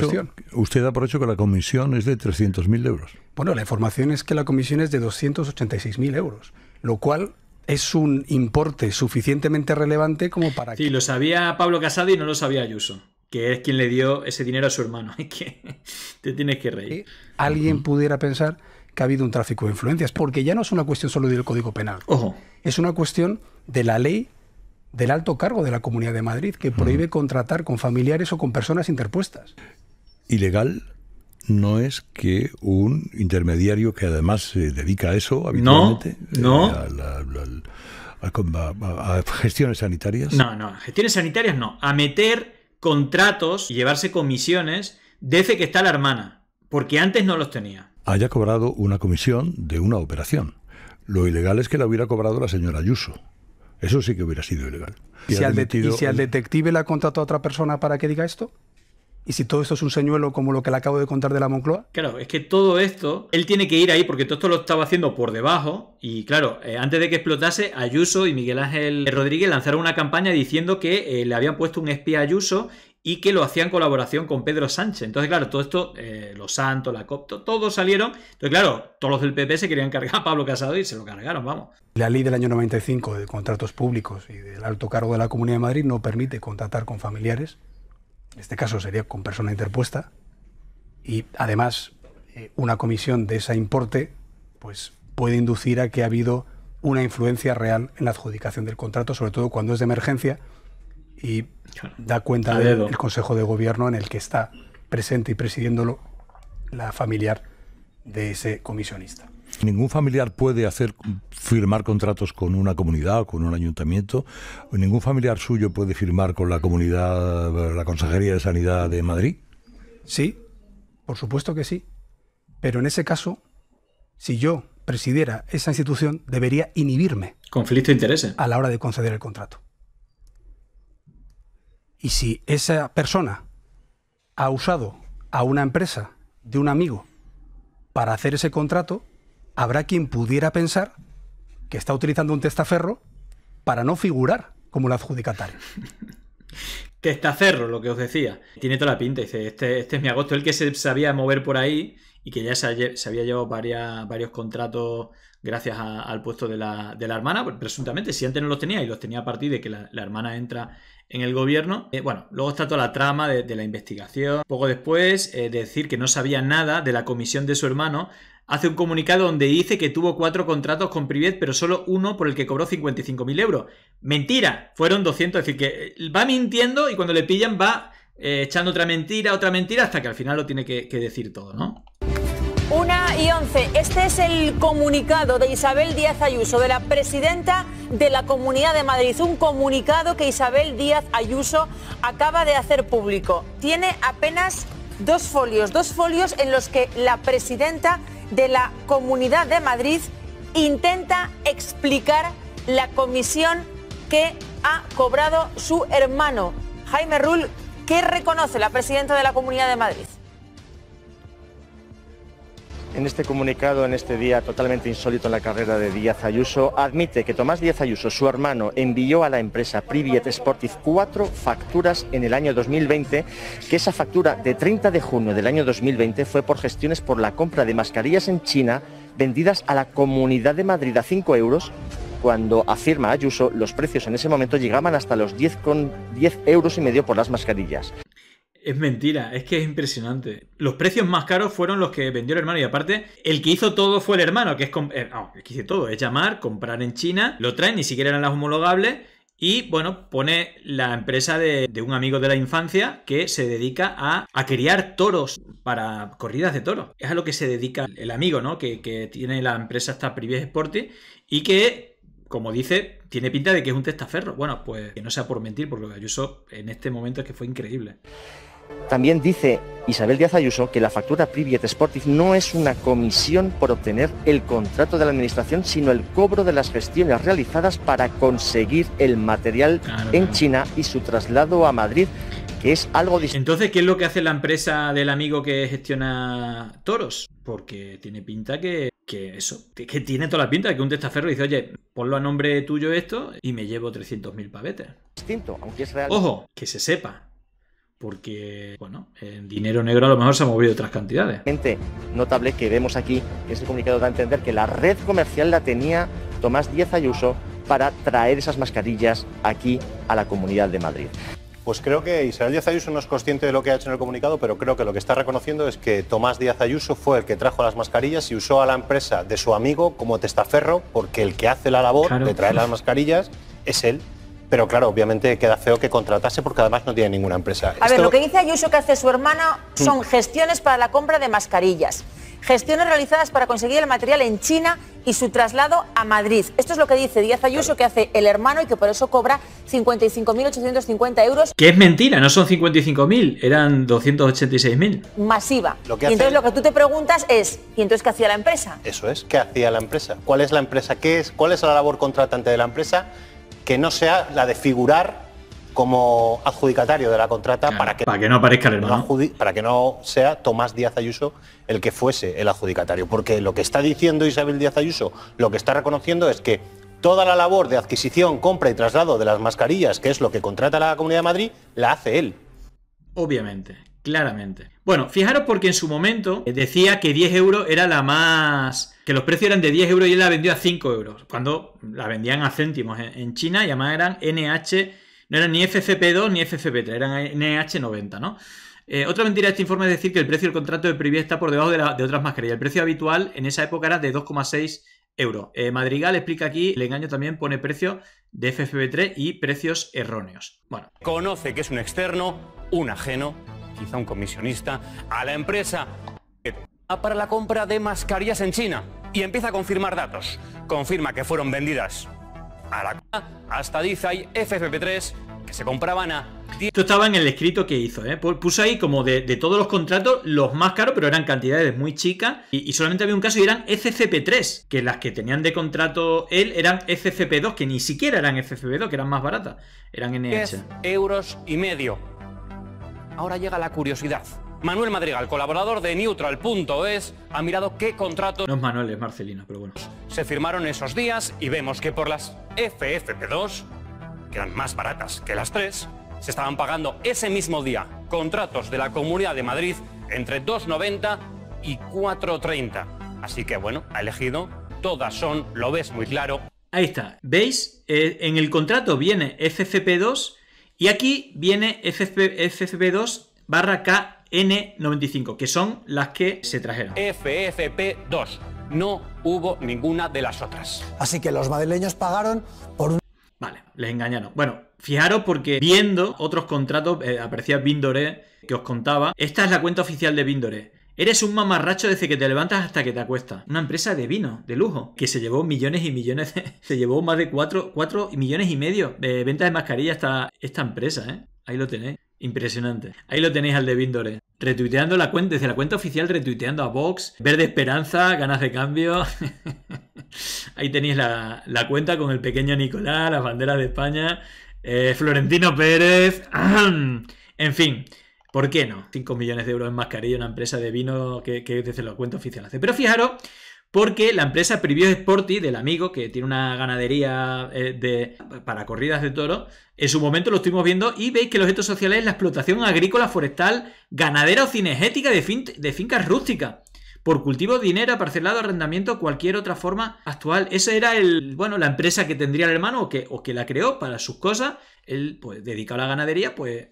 usted da por hecho que la comisión es de 300.000 euros. Bueno, la información es que la comisión es de 286.000 euros, lo cual es un importe suficientemente relevante como para... Sí, lo sabía Pablo Casado y no lo sabía Ayuso, que es quien le dio ese dinero a su hermano. Es que te tienes que reír. Eh, alguien pudiera pensar que ha habido un tráfico de influencias, porque ya no es una cuestión solo del Código Penal. Ojo. Es una cuestión de la ley del alto cargo de la Comunidad de Madrid, que prohíbe contratar con familiares o con personas interpuestas. ¿Ilegal? no es que un intermediario que además se dedica a eso habitualmente, A, gestiones sanitarias. No, no, gestiones sanitarias no, a meter contratos y llevarse comisiones desde que está la hermana, porque antes no los tenía. Haya cobrado una comisión de una operación. Lo ilegal es que la hubiera cobrado la señora Ayuso. Eso sí que hubiera sido ilegal. ¿Y, si al, detective la contrató a otra persona para que diga esto? ¿Y si todo esto es un señuelo como lo que le acabo de contar de la Moncloa? Claro, es que todo esto, él tiene que ir ahí porque todo esto lo estaba haciendo por debajo. Y claro, eh, antes de que explotase, Ayuso y Miguel Ángel Rodríguez lanzaron una campaña diciendo que eh, le habían puesto un espía a Ayuso y que lo hacían en colaboración con Pedro Sánchez. Entonces, claro, todo esto, eh, Los Santos, la Copto, todos salieron. Entonces, claro, todos los del PP se querían cargar a Pablo Casado y se lo cargaron, vamos. La ley del año 95 de contratos públicos y del alto cargo de la Comunidad de Madrid no permite contratar con familiares en este caso sería con persona interpuesta, y además eh, una comisión de ese importe pues, puede inducir a que ha habido una influencia real en la adjudicación del contrato, sobre todo cuando es de emergencia y da cuenta del Consejo de Gobierno en el que está presente y presidiéndolo la familiar de ese comisionista. Ningún familiar puede hacer firmar contratos con una comunidad o con un ayuntamiento. Ningún familiar suyo puede firmar con la comunidad, la Consejería de Sanidad de Madrid. Sí, por supuesto que sí. Pero en ese caso, si yo presidiera esa institución, debería inhibirme. Conflicto de interés A la hora de conceder el contrato. Y si esa persona ha usado a una empresa de un amigo para hacer ese contrato, habrá quien pudiera pensar que está utilizando un testaferro para no figurar como la adjudicatario. Testaferro, lo que os decía. Tiene toda la pinta. Dice, este, este es mi agosto, el que se sabía mover por ahí y que ya se, había llevado varios contratos gracias al puesto de la, hermana. Pues, presuntamente, si antes no los tenía y los tenía a partir de que la, hermana entra en el gobierno. Eh, bueno, luego está toda la trama de, la investigación. Poco después, eh, decir que no sabía nada de la comisión de su hermano hace un comunicado donde dice que tuvo cuatro contratos con Privet, pero solo uno por el que cobró 55.000 euros. Mentira, fueron 200. Es decir, que eh, va mintiendo y cuando le pillan va eh, echando otra mentira, otra mentira, hasta que al final lo tiene que, decir todo, ¿no? Una y 11, Este es el comunicado de Isabel Díaz Ayuso, de la presidenta de la Comunidad de Madrid. Un comunicado que Isabel Díaz Ayuso acaba de hacer público. Tiene apenas dos folios, dos folios en los que la presidenta de la Comunidad de Madrid intenta explicar la comisión que ha cobrado su hermano, Jaime Rull, que reconoce la presidenta de la Comunidad de Madrid. En este comunicado, en este día totalmente insólito en la carrera de Díaz Ayuso, admite que Tomás Díaz Ayuso, su hermano, envió a la empresa Priviet Sportif cuatro facturas en el año 2020, que esa factura de 30 de junio del año 2020 fue por gestiones por la compra de mascarillas en China vendidas a la Comunidad de Madrid a 5 euros cuando afirma Ayuso los precios en ese momento llegaban hasta los 10, euros y medio por las mascarillas. Es mentira, es que es impresionante. Los precios más caros fueron los que vendió el hermano y aparte, el que hizo todo fue el hermano, que es... Eh, que hizo todo, es llamar, comprar en China, lo traen, ni siquiera eran las homologables. Y bueno, pone la empresa de, un amigo de la infancia que se dedica a, a, criar toros para corridas de toros. Es a lo que se dedica el amigo, ¿no? Que, tiene la empresa esta Privies Sporty y que, como dice, tiene pinta de que es un testaferro. Bueno, pues que no sea por mentir, porque Ayuso en este momento es que fue increíble. También dice Isabel Díaz Ayuso que la factura Priviet Sportive no es una comisión por obtener el contrato de la administración, sino el cobro de las gestiones realizadas para conseguir el material en China y su traslado a Madrid, que es algo distinto. Entonces, ¿qué es lo que hace la empresa del amigo que gestiona toros? Porque tiene pinta que, que eso, que tiene toda la pinta de que un testaferro dice, oye, ponlo a nombre tuyo esto y me llevo 300.000 pavetes. Distinto, aunque es real. Ojo, que se sepa porque, bueno, en dinero negro a lo mejor se ha movido otras cantidades. Gente notable que vemos aquí, que el comunicado da a entender que la red comercial la tenía Tomás Díaz Ayuso para traer esas mascarillas aquí a la Comunidad de Madrid. Pues creo que Isabel Díaz Ayuso no es consciente de lo que ha hecho en el comunicado, pero creo que lo que está reconociendo es que Tomás Díaz Ayuso fue el que trajo las mascarillas y usó a la empresa de su amigo como testaferro, porque el que hace la labor de traer las mascarillas es él. Pero claro, obviamente queda feo que contratase porque además no tiene ninguna empresa. A ver, lo que dice Ayuso que hace su hermana son mm. gestiones para la compra de mascarillas, gestiones realizadas para conseguir el material en China y su traslado a Madrid. Esto es lo que dice Díaz Ayuso que hace el hermano y que por eso cobra 55.850 euros. Que es mentira, no son 55.000, eran 286.000. Masiva. y entonces lo que tú te preguntas es, ¿y entonces qué hacía la empresa? Eso es, ¿qué hacía la empresa? ¿Cuál es la empresa? ¿Qué es? ¿Cuál es la labor contratante de la empresa? que no sea la de figurar como adjudicatario de la contrata para que, para que no el para que no sea Tomás Díaz Ayuso el que fuese el adjudicatario. Porque lo que está diciendo Isabel Díaz Ayuso, lo que está reconociendo es que toda la labor de adquisición, compra y traslado de las mascarillas, que es lo que contrata la Comunidad de Madrid, la hace él. Obviamente, claramente. Bueno, fijaros porque en su momento eh, decía que 10 euros era la más... que los precios eran de 10 euros y él la vendió a 5 euros, cuando la vendían a céntimos en China y además eran NH, no eran ni FFP2 ni FFP3, eran NH90, ¿no? Eh, otra mentira de este informe es decir que el precio del contrato de Privia está por debajo de, la, de otras mascarillas. El precio habitual en esa época era de 2,6 euros. Eh, Madrigal explica aquí, el engaño también pone precio de FFP3 y precios erróneos. Bueno. Conoce que es un externo, un ajeno quizá un comisionista, a la empresa para la compra de mascarillas en China y empieza a confirmar datos. Confirma que fueron vendidas a la hasta dice y FFP3 que se compraban a... Esto estaba en el escrito que hizo, ¿eh? Puso ahí como de, todos los contratos los más caros, pero eran cantidades muy chicas y, solamente había un caso y eran FCP3, que las que tenían de contrato él eran FCP2, que ni siquiera eran FCP2, que eran más baratas, eran NH. euros y medio Ahora llega la curiosidad. Manuel Madrigal, colaborador de Neutral.es, ha mirado qué contratos... No es Manuel, es Marcelino, pero bueno. Se firmaron esos días y vemos que por las FFP2, que eran más baratas que las tres. se estaban pagando ese mismo día contratos de la Comunidad de Madrid entre 2,90 y 4,30. Así que bueno, ha elegido, todas son, lo ves muy claro. Ahí está, ¿veis? Eh, en el contrato viene FFP2 y aquí viene FFP, 2 barra KN95, que son las que se trajeron. FFP2. No hubo ninguna de las otras. Así que los madrileños pagaron por un... Vale, les engañaron. Bueno, fijaros porque viendo otros contratos, eh, aparecía Bindore que os contaba, esta es la cuenta oficial de Bindore. Eres un mamarracho desde que te levantas hasta que te acuestas. Una empresa de vino, de lujo, que se llevó millones y millones, de, se llevó más de 4, millones y medio de ventas de mascarilla esta, esta empresa, ¿eh? Ahí lo tenéis. Impresionante. Ahí lo tenéis al de Vindore. Retuiteando la cuenta, desde la cuenta oficial, retuiteando a Vox, Verde Esperanza, ganas de cambio. Ahí tenéis la, cuenta con el pequeño Nicolás, las banderas de España, eh, Florentino Pérez. en fin, ¿Por qué no? 5 millones de euros en mascarilla una empresa de vino que, desde la cuenta oficial hace. Pero fijaros, porque la empresa Privio Sporty, del amigo que tiene una ganadería eh, de, para corridas de toro en su momento lo estuvimos viendo y veis que los objeto sociales es la explotación agrícola, forestal, ganadera o cinegética de, fincas rústicas por cultivo, dinero, parcelado, arrendamiento, cualquier otra forma actual. Esa era el, bueno, la empresa que tendría el hermano o que, o que la creó para sus cosas. Él, pues, dedicado a la ganadería, pues,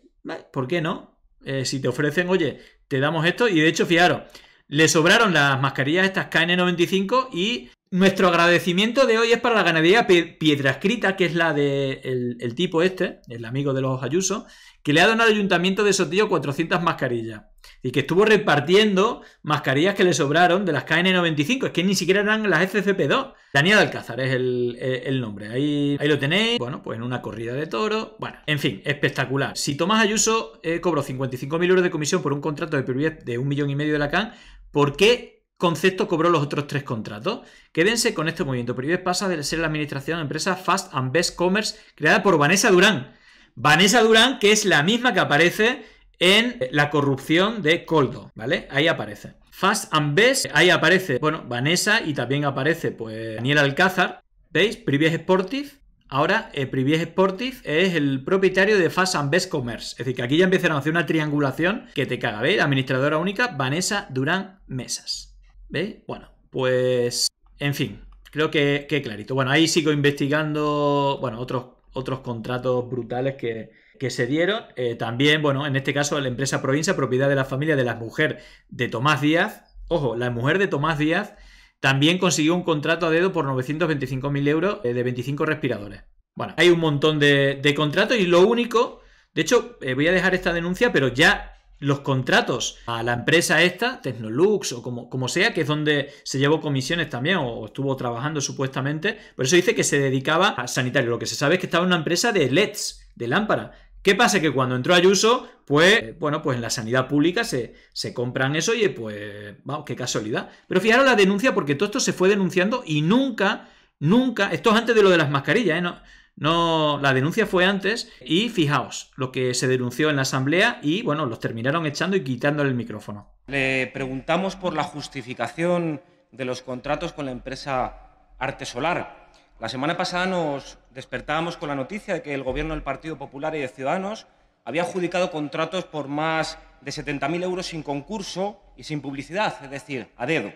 ¿por qué no? Eh, si te ofrecen, oye, te damos esto. Y de hecho, fijaros, le sobraron las mascarillas estas KN95 y nuestro agradecimiento de hoy es para la ganadería Piedra Escrita que es la del de el tipo este, el amigo de los Ayuso, que le ha donado al ayuntamiento de Sotillo 400 mascarillas y que estuvo repartiendo mascarillas que le sobraron de las KN95, es que ni siquiera eran las fcp 2 Daniel Alcázar es eh, el, nombre, ahí, ahí, lo tenéis, bueno, pues en una corrida de toro, bueno, en fin, espectacular. Si Tomás Ayuso eh, cobró 55.000 euros de comisión por un contrato de prioridad de un millón y medio de la CAN, ¿por qué Concepto cobró los otros tres contratos. Quédense con este movimiento. Privé pasa de ser la administración de empresa Fast and Best Commerce creada por Vanessa Durán, Vanessa Durán, que es la misma que aparece en la corrupción de Coldo, ¿vale? Ahí aparece. Fast and Best, ahí aparece, bueno, Vanessa y también aparece, pues, Daniel Alcázar, ¿veis? Privies Sportive. Ahora, eh, Privies Sportive es el propietario de Fast and Best Commerce. Es decir, que aquí ya empezaron a hacer una triangulación que te caga, ¿veis? Administradora única, Vanessa Durán Mesas. ¿Veis? Bueno, pues, en fin, creo que, que clarito. Bueno, ahí sigo investigando, bueno, otros otros contratos brutales que, se dieron. Eh, también, bueno, en este caso la empresa Provincia, propiedad de la familia de la mujer de Tomás Díaz. Ojo, la mujer de Tomás Díaz también consiguió un contrato a dedo por 925.000 euros eh, de 25 respiradores. Bueno, hay un montón de, contratos y lo único, de hecho, eh, voy a dejar esta denuncia, pero ya los contratos a la empresa esta, Tecnolux o como, como sea, que es donde se llevó comisiones también o, estuvo trabajando supuestamente. Por eso dice que se dedicaba a sanitario. Lo que se sabe es que estaba en una empresa de LEDs, de lámpara. ¿Qué pasa? Que cuando entró Ayuso, pues, eh, bueno, pues en la sanidad pública se, se compran eso y eh, pues, vamos, qué casualidad. Pero fijaros la denuncia porque todo esto se fue denunciando y nunca, nunca, esto es antes de lo de las mascarillas, ¿eh? No, no, la denuncia fue antes y fijaos lo que se denunció en la asamblea y bueno, los terminaron echando y quitándole el micrófono. Le preguntamos por la justificación de los contratos con la empresa Arte Solar. La semana pasada nos despertábamos con la noticia de que el gobierno del Partido Popular y de Ciudadanos había adjudicado contratos por más de 70.000 euros sin concurso y sin publicidad, es decir, a dedo.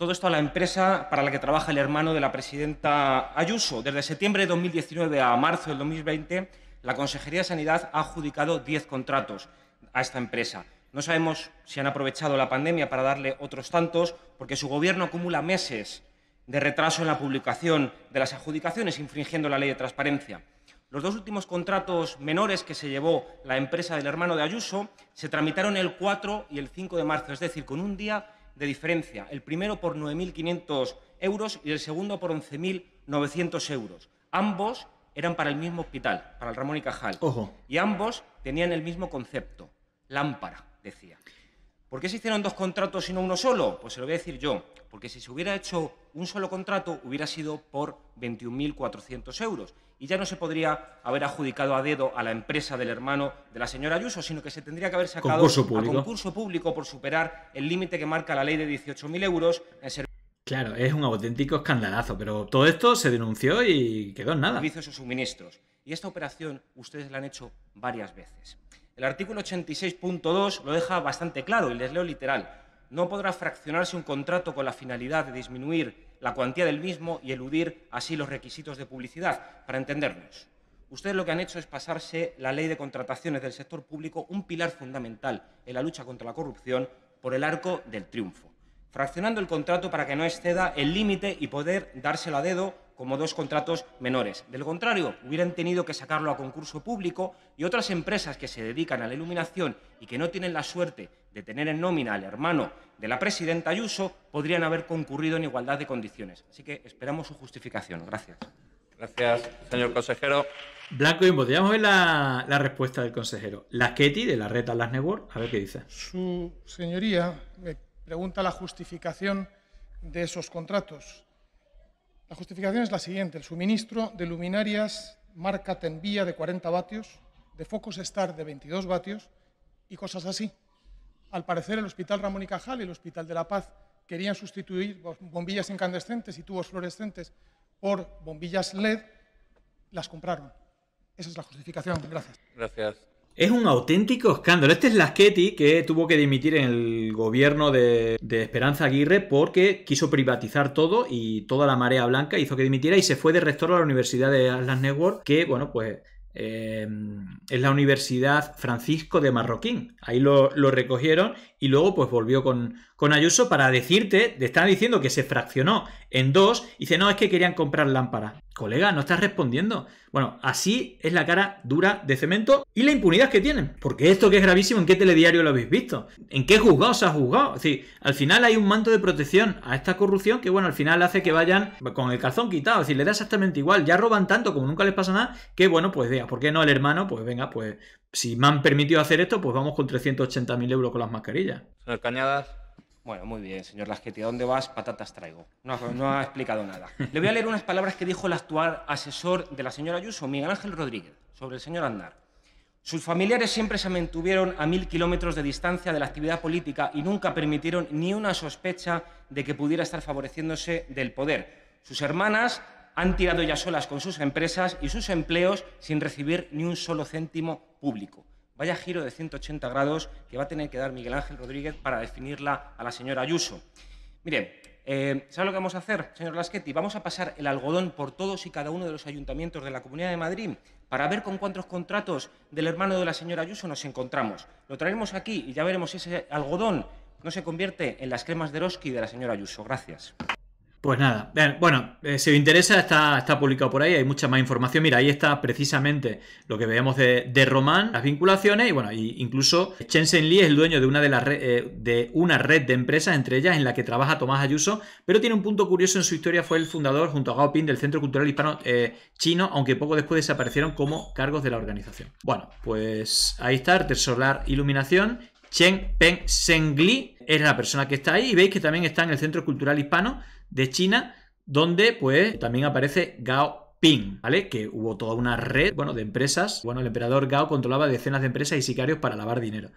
Todo esto a la empresa para la que trabaja el hermano de la presidenta Ayuso. Desde septiembre de 2019 a marzo del 2020, la Consejería de Sanidad ha adjudicado 10 contratos a esta empresa. No sabemos si han aprovechado la pandemia para darle otros tantos, porque su gobierno acumula meses de retraso en la publicación de las adjudicaciones, infringiendo la ley de transparencia. Los dos últimos contratos menores que se llevó la empresa del hermano de Ayuso se tramitaron el 4 y el 5 de marzo, es decir, con un día de diferencia, el primero por 9.500 euros y el segundo por 11.900 euros. Ambos eran para el mismo hospital, para el Ramón y Cajal. Y ambos tenían el mismo concepto, lámpara, decía. ¿Por qué se hicieron dos contratos y no uno solo? Pues se lo voy a decir yo, porque si se hubiera hecho un solo contrato hubiera sido por 21.400 euros y ya no se podría haber adjudicado a dedo a la empresa del hermano de la señora Ayuso, sino que se tendría que haber sacado concurso a concurso público por superar el límite que marca la ley de 18.000 euros Claro, es un auténtico escandalazo, pero todo esto se denunció y quedó en nada. Servicios o suministros. Y esta operación ustedes la han hecho varias veces. El artículo 86.2 lo deja bastante claro y les leo literal. No podrá fraccionarse un contrato con la finalidad de disminuir la cuantía del mismo y eludir así los requisitos de publicidad. Para entendernos, ustedes lo que han hecho es pasarse la ley de contrataciones del sector público, un pilar fundamental en la lucha contra la corrupción, por el arco del triunfo, fraccionando el contrato para que no exceda el límite y poder dárselo a dedo como dos contratos menores. Del contrario, hubieran tenido que sacarlo a concurso público y otras empresas que se dedican a la iluminación y que no tienen la suerte de tener en nómina al hermano de la presidenta Ayuso podrían haber concurrido en igualdad de condiciones. Así que esperamos su justificación. Gracias. Gracias, señor consejero. Blanco y podríamos ver la, la, respuesta del consejero. La Ketty de la Reta Las a ver qué dice. Su señoría me pregunta la justificación de esos contratos. La justificación es la siguiente. El suministro de luminarias marca Tenvía de 40 vatios, de focos Star de 22 vatios y cosas así. Al parecer, el Hospital Ramón y Cajal y el Hospital de la Paz querían sustituir bombillas incandescentes y tubos fluorescentes por bombillas LED, las compraron. Esa es la justificación. Gracias. Gracias. Es un auténtico escándalo. Este es Laschetti que tuvo que dimitir en el gobierno de, Esperanza Aguirre porque quiso privatizar todo y toda la marea blanca hizo que dimitiera y se fue de rector a la Universidad de Atlas Network, que, bueno, pues eh, es la Universidad Francisco de Marroquín. Ahí lo, recogieron y luego pues volvió con, Ayuso para decirte, te están diciendo que se fraccionó en dos, dice, no, es que querían comprar lámparas. Colega, no estás respondiendo. Bueno, así es la cara dura de cemento y la impunidad que tienen. Porque esto que es gravísimo, ¿en qué telediario lo habéis visto? ¿En qué juzgado se ha juzgado? Es al final hay un manto de protección a esta corrupción que, bueno, al final hace que vayan con el calzón quitado. Es decir, le da exactamente igual. Ya roban tanto como nunca les pasa nada que, bueno, pues vea, ¿por qué no el hermano? Pues venga, pues si me han permitido hacer esto, pues vamos con 380.000 euros con las mascarillas. Señor Cañadas. Bueno, muy bien, señor Lasqueti, ¿a dónde vas? Patatas traigo. No, no ha explicado nada. Le voy a leer unas palabras que dijo el actual asesor de la señora Ayuso, Miguel Ángel Rodríguez, sobre el señor Andar. Sus familiares siempre se mantuvieron a mil kilómetros de distancia de la actividad política y nunca permitieron ni una sospecha de que pudiera estar favoreciéndose del poder. Sus hermanas han tirado ya solas con sus empresas y sus empleos sin recibir ni un solo céntimo público. Vaya giro de 180 grados que va a tener que dar Miguel Ángel Rodríguez para definirla a la señora Ayuso. Miren, eh, ¿sabe lo que vamos a hacer, señor Laschetti? Vamos a pasar el algodón por todos y cada uno de los ayuntamientos de la Comunidad de Madrid para ver con cuántos contratos del hermano de la señora Ayuso nos encontramos. Lo traeremos aquí y ya veremos si ese algodón no se convierte en las cremas de Roski de la señora Ayuso. Gracias. Pues nada, eh, bueno, eh, si os interesa está, publicado por ahí, hay mucha más información. Mira, ahí está precisamente lo que veíamos de, Román, las vinculaciones y bueno, y incluso Chen Li es el dueño de una, de, las eh, de una red de empresas, entre ellas en la que trabaja Tomás Ayuso, pero tiene un punto curioso en su historia, fue el fundador junto a Gao Ping del Centro Cultural Hispano Chino, aunque poco después desaparecieron como cargos de la organización. Bueno, pues ahí está, Arte Solar Iluminación, Chen Peng Li es la persona que está ahí y veis que también está en el Centro Cultural Hispano de China, donde pues también aparece Gao Ping, ¿vale? Que hubo toda una red, bueno, de empresas. Bueno, el emperador Gao controlaba decenas de empresas y sicarios para lavar dinero.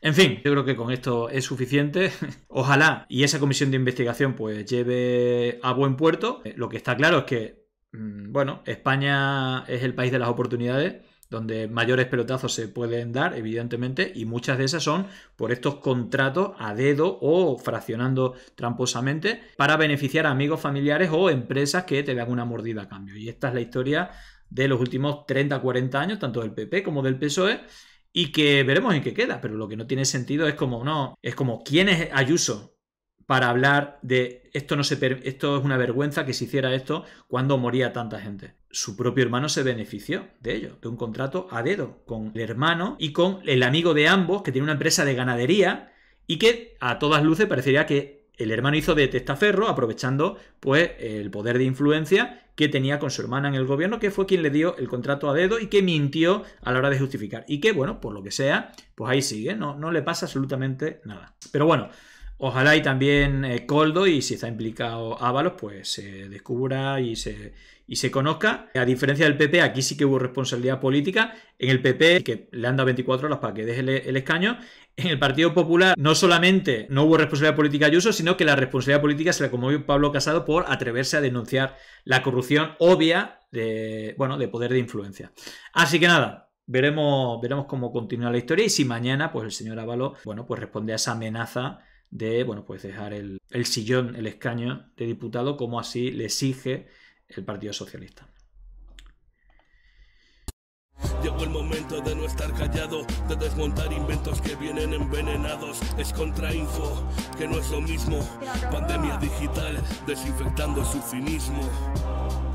En fin, yo creo que con esto es suficiente. Ojalá y esa comisión de investigación pues lleve a buen puerto. Eh, lo que está claro es que, mm, bueno, España es el país de las oportunidades donde mayores pelotazos se pueden dar, evidentemente, y muchas de esas son por estos contratos a dedo o fraccionando tramposamente para beneficiar a amigos, familiares o empresas que te dan una mordida a cambio. Y esta es la historia de los últimos 30, 40 años, tanto del PP como del PSOE, y que veremos en qué queda, pero lo que no tiene sentido es como, no, es como, ¿quién es Ayuso? para hablar de esto no se esto es una vergüenza que se hiciera esto cuando moría tanta gente su propio hermano se benefició de ello, de un contrato a dedo con el hermano y con el amigo de ambos, que tiene una empresa de ganadería y que a todas luces parecería que el hermano hizo de testaferro, aprovechando pues el poder de influencia que tenía con su hermana en el gobierno, que fue quien le dio el contrato a dedo y que mintió a la hora de justificar. Y que, bueno, por lo que sea, pues ahí sigue, no, no le pasa absolutamente nada. Pero bueno, Ojalá y también eh, Coldo y si está implicado Ábalos, pues se descubra y se, y se conozca. A diferencia del PP, aquí sí que hubo responsabilidad política. En el PP, que le anda dado 24 horas para que deje el, escaño, en el Partido Popular no solamente no hubo responsabilidad política a Ayuso, sino que la responsabilidad política se la conmovió Pablo Casado por atreverse a denunciar la corrupción obvia de, bueno, de poder de influencia. Así que nada, veremos, veremos cómo continúa la historia y si mañana pues el señor Ávalo bueno, pues responde a esa amenaza de bueno, pues dejar el, el sillón, el escaño de diputado, como así le exige el Partido Socialista. Llegó el momento de no estar callado, de desmontar inventos que vienen envenenados. Es contra info, que no es lo mismo. Pandemia digital, desinfectando su cinismo.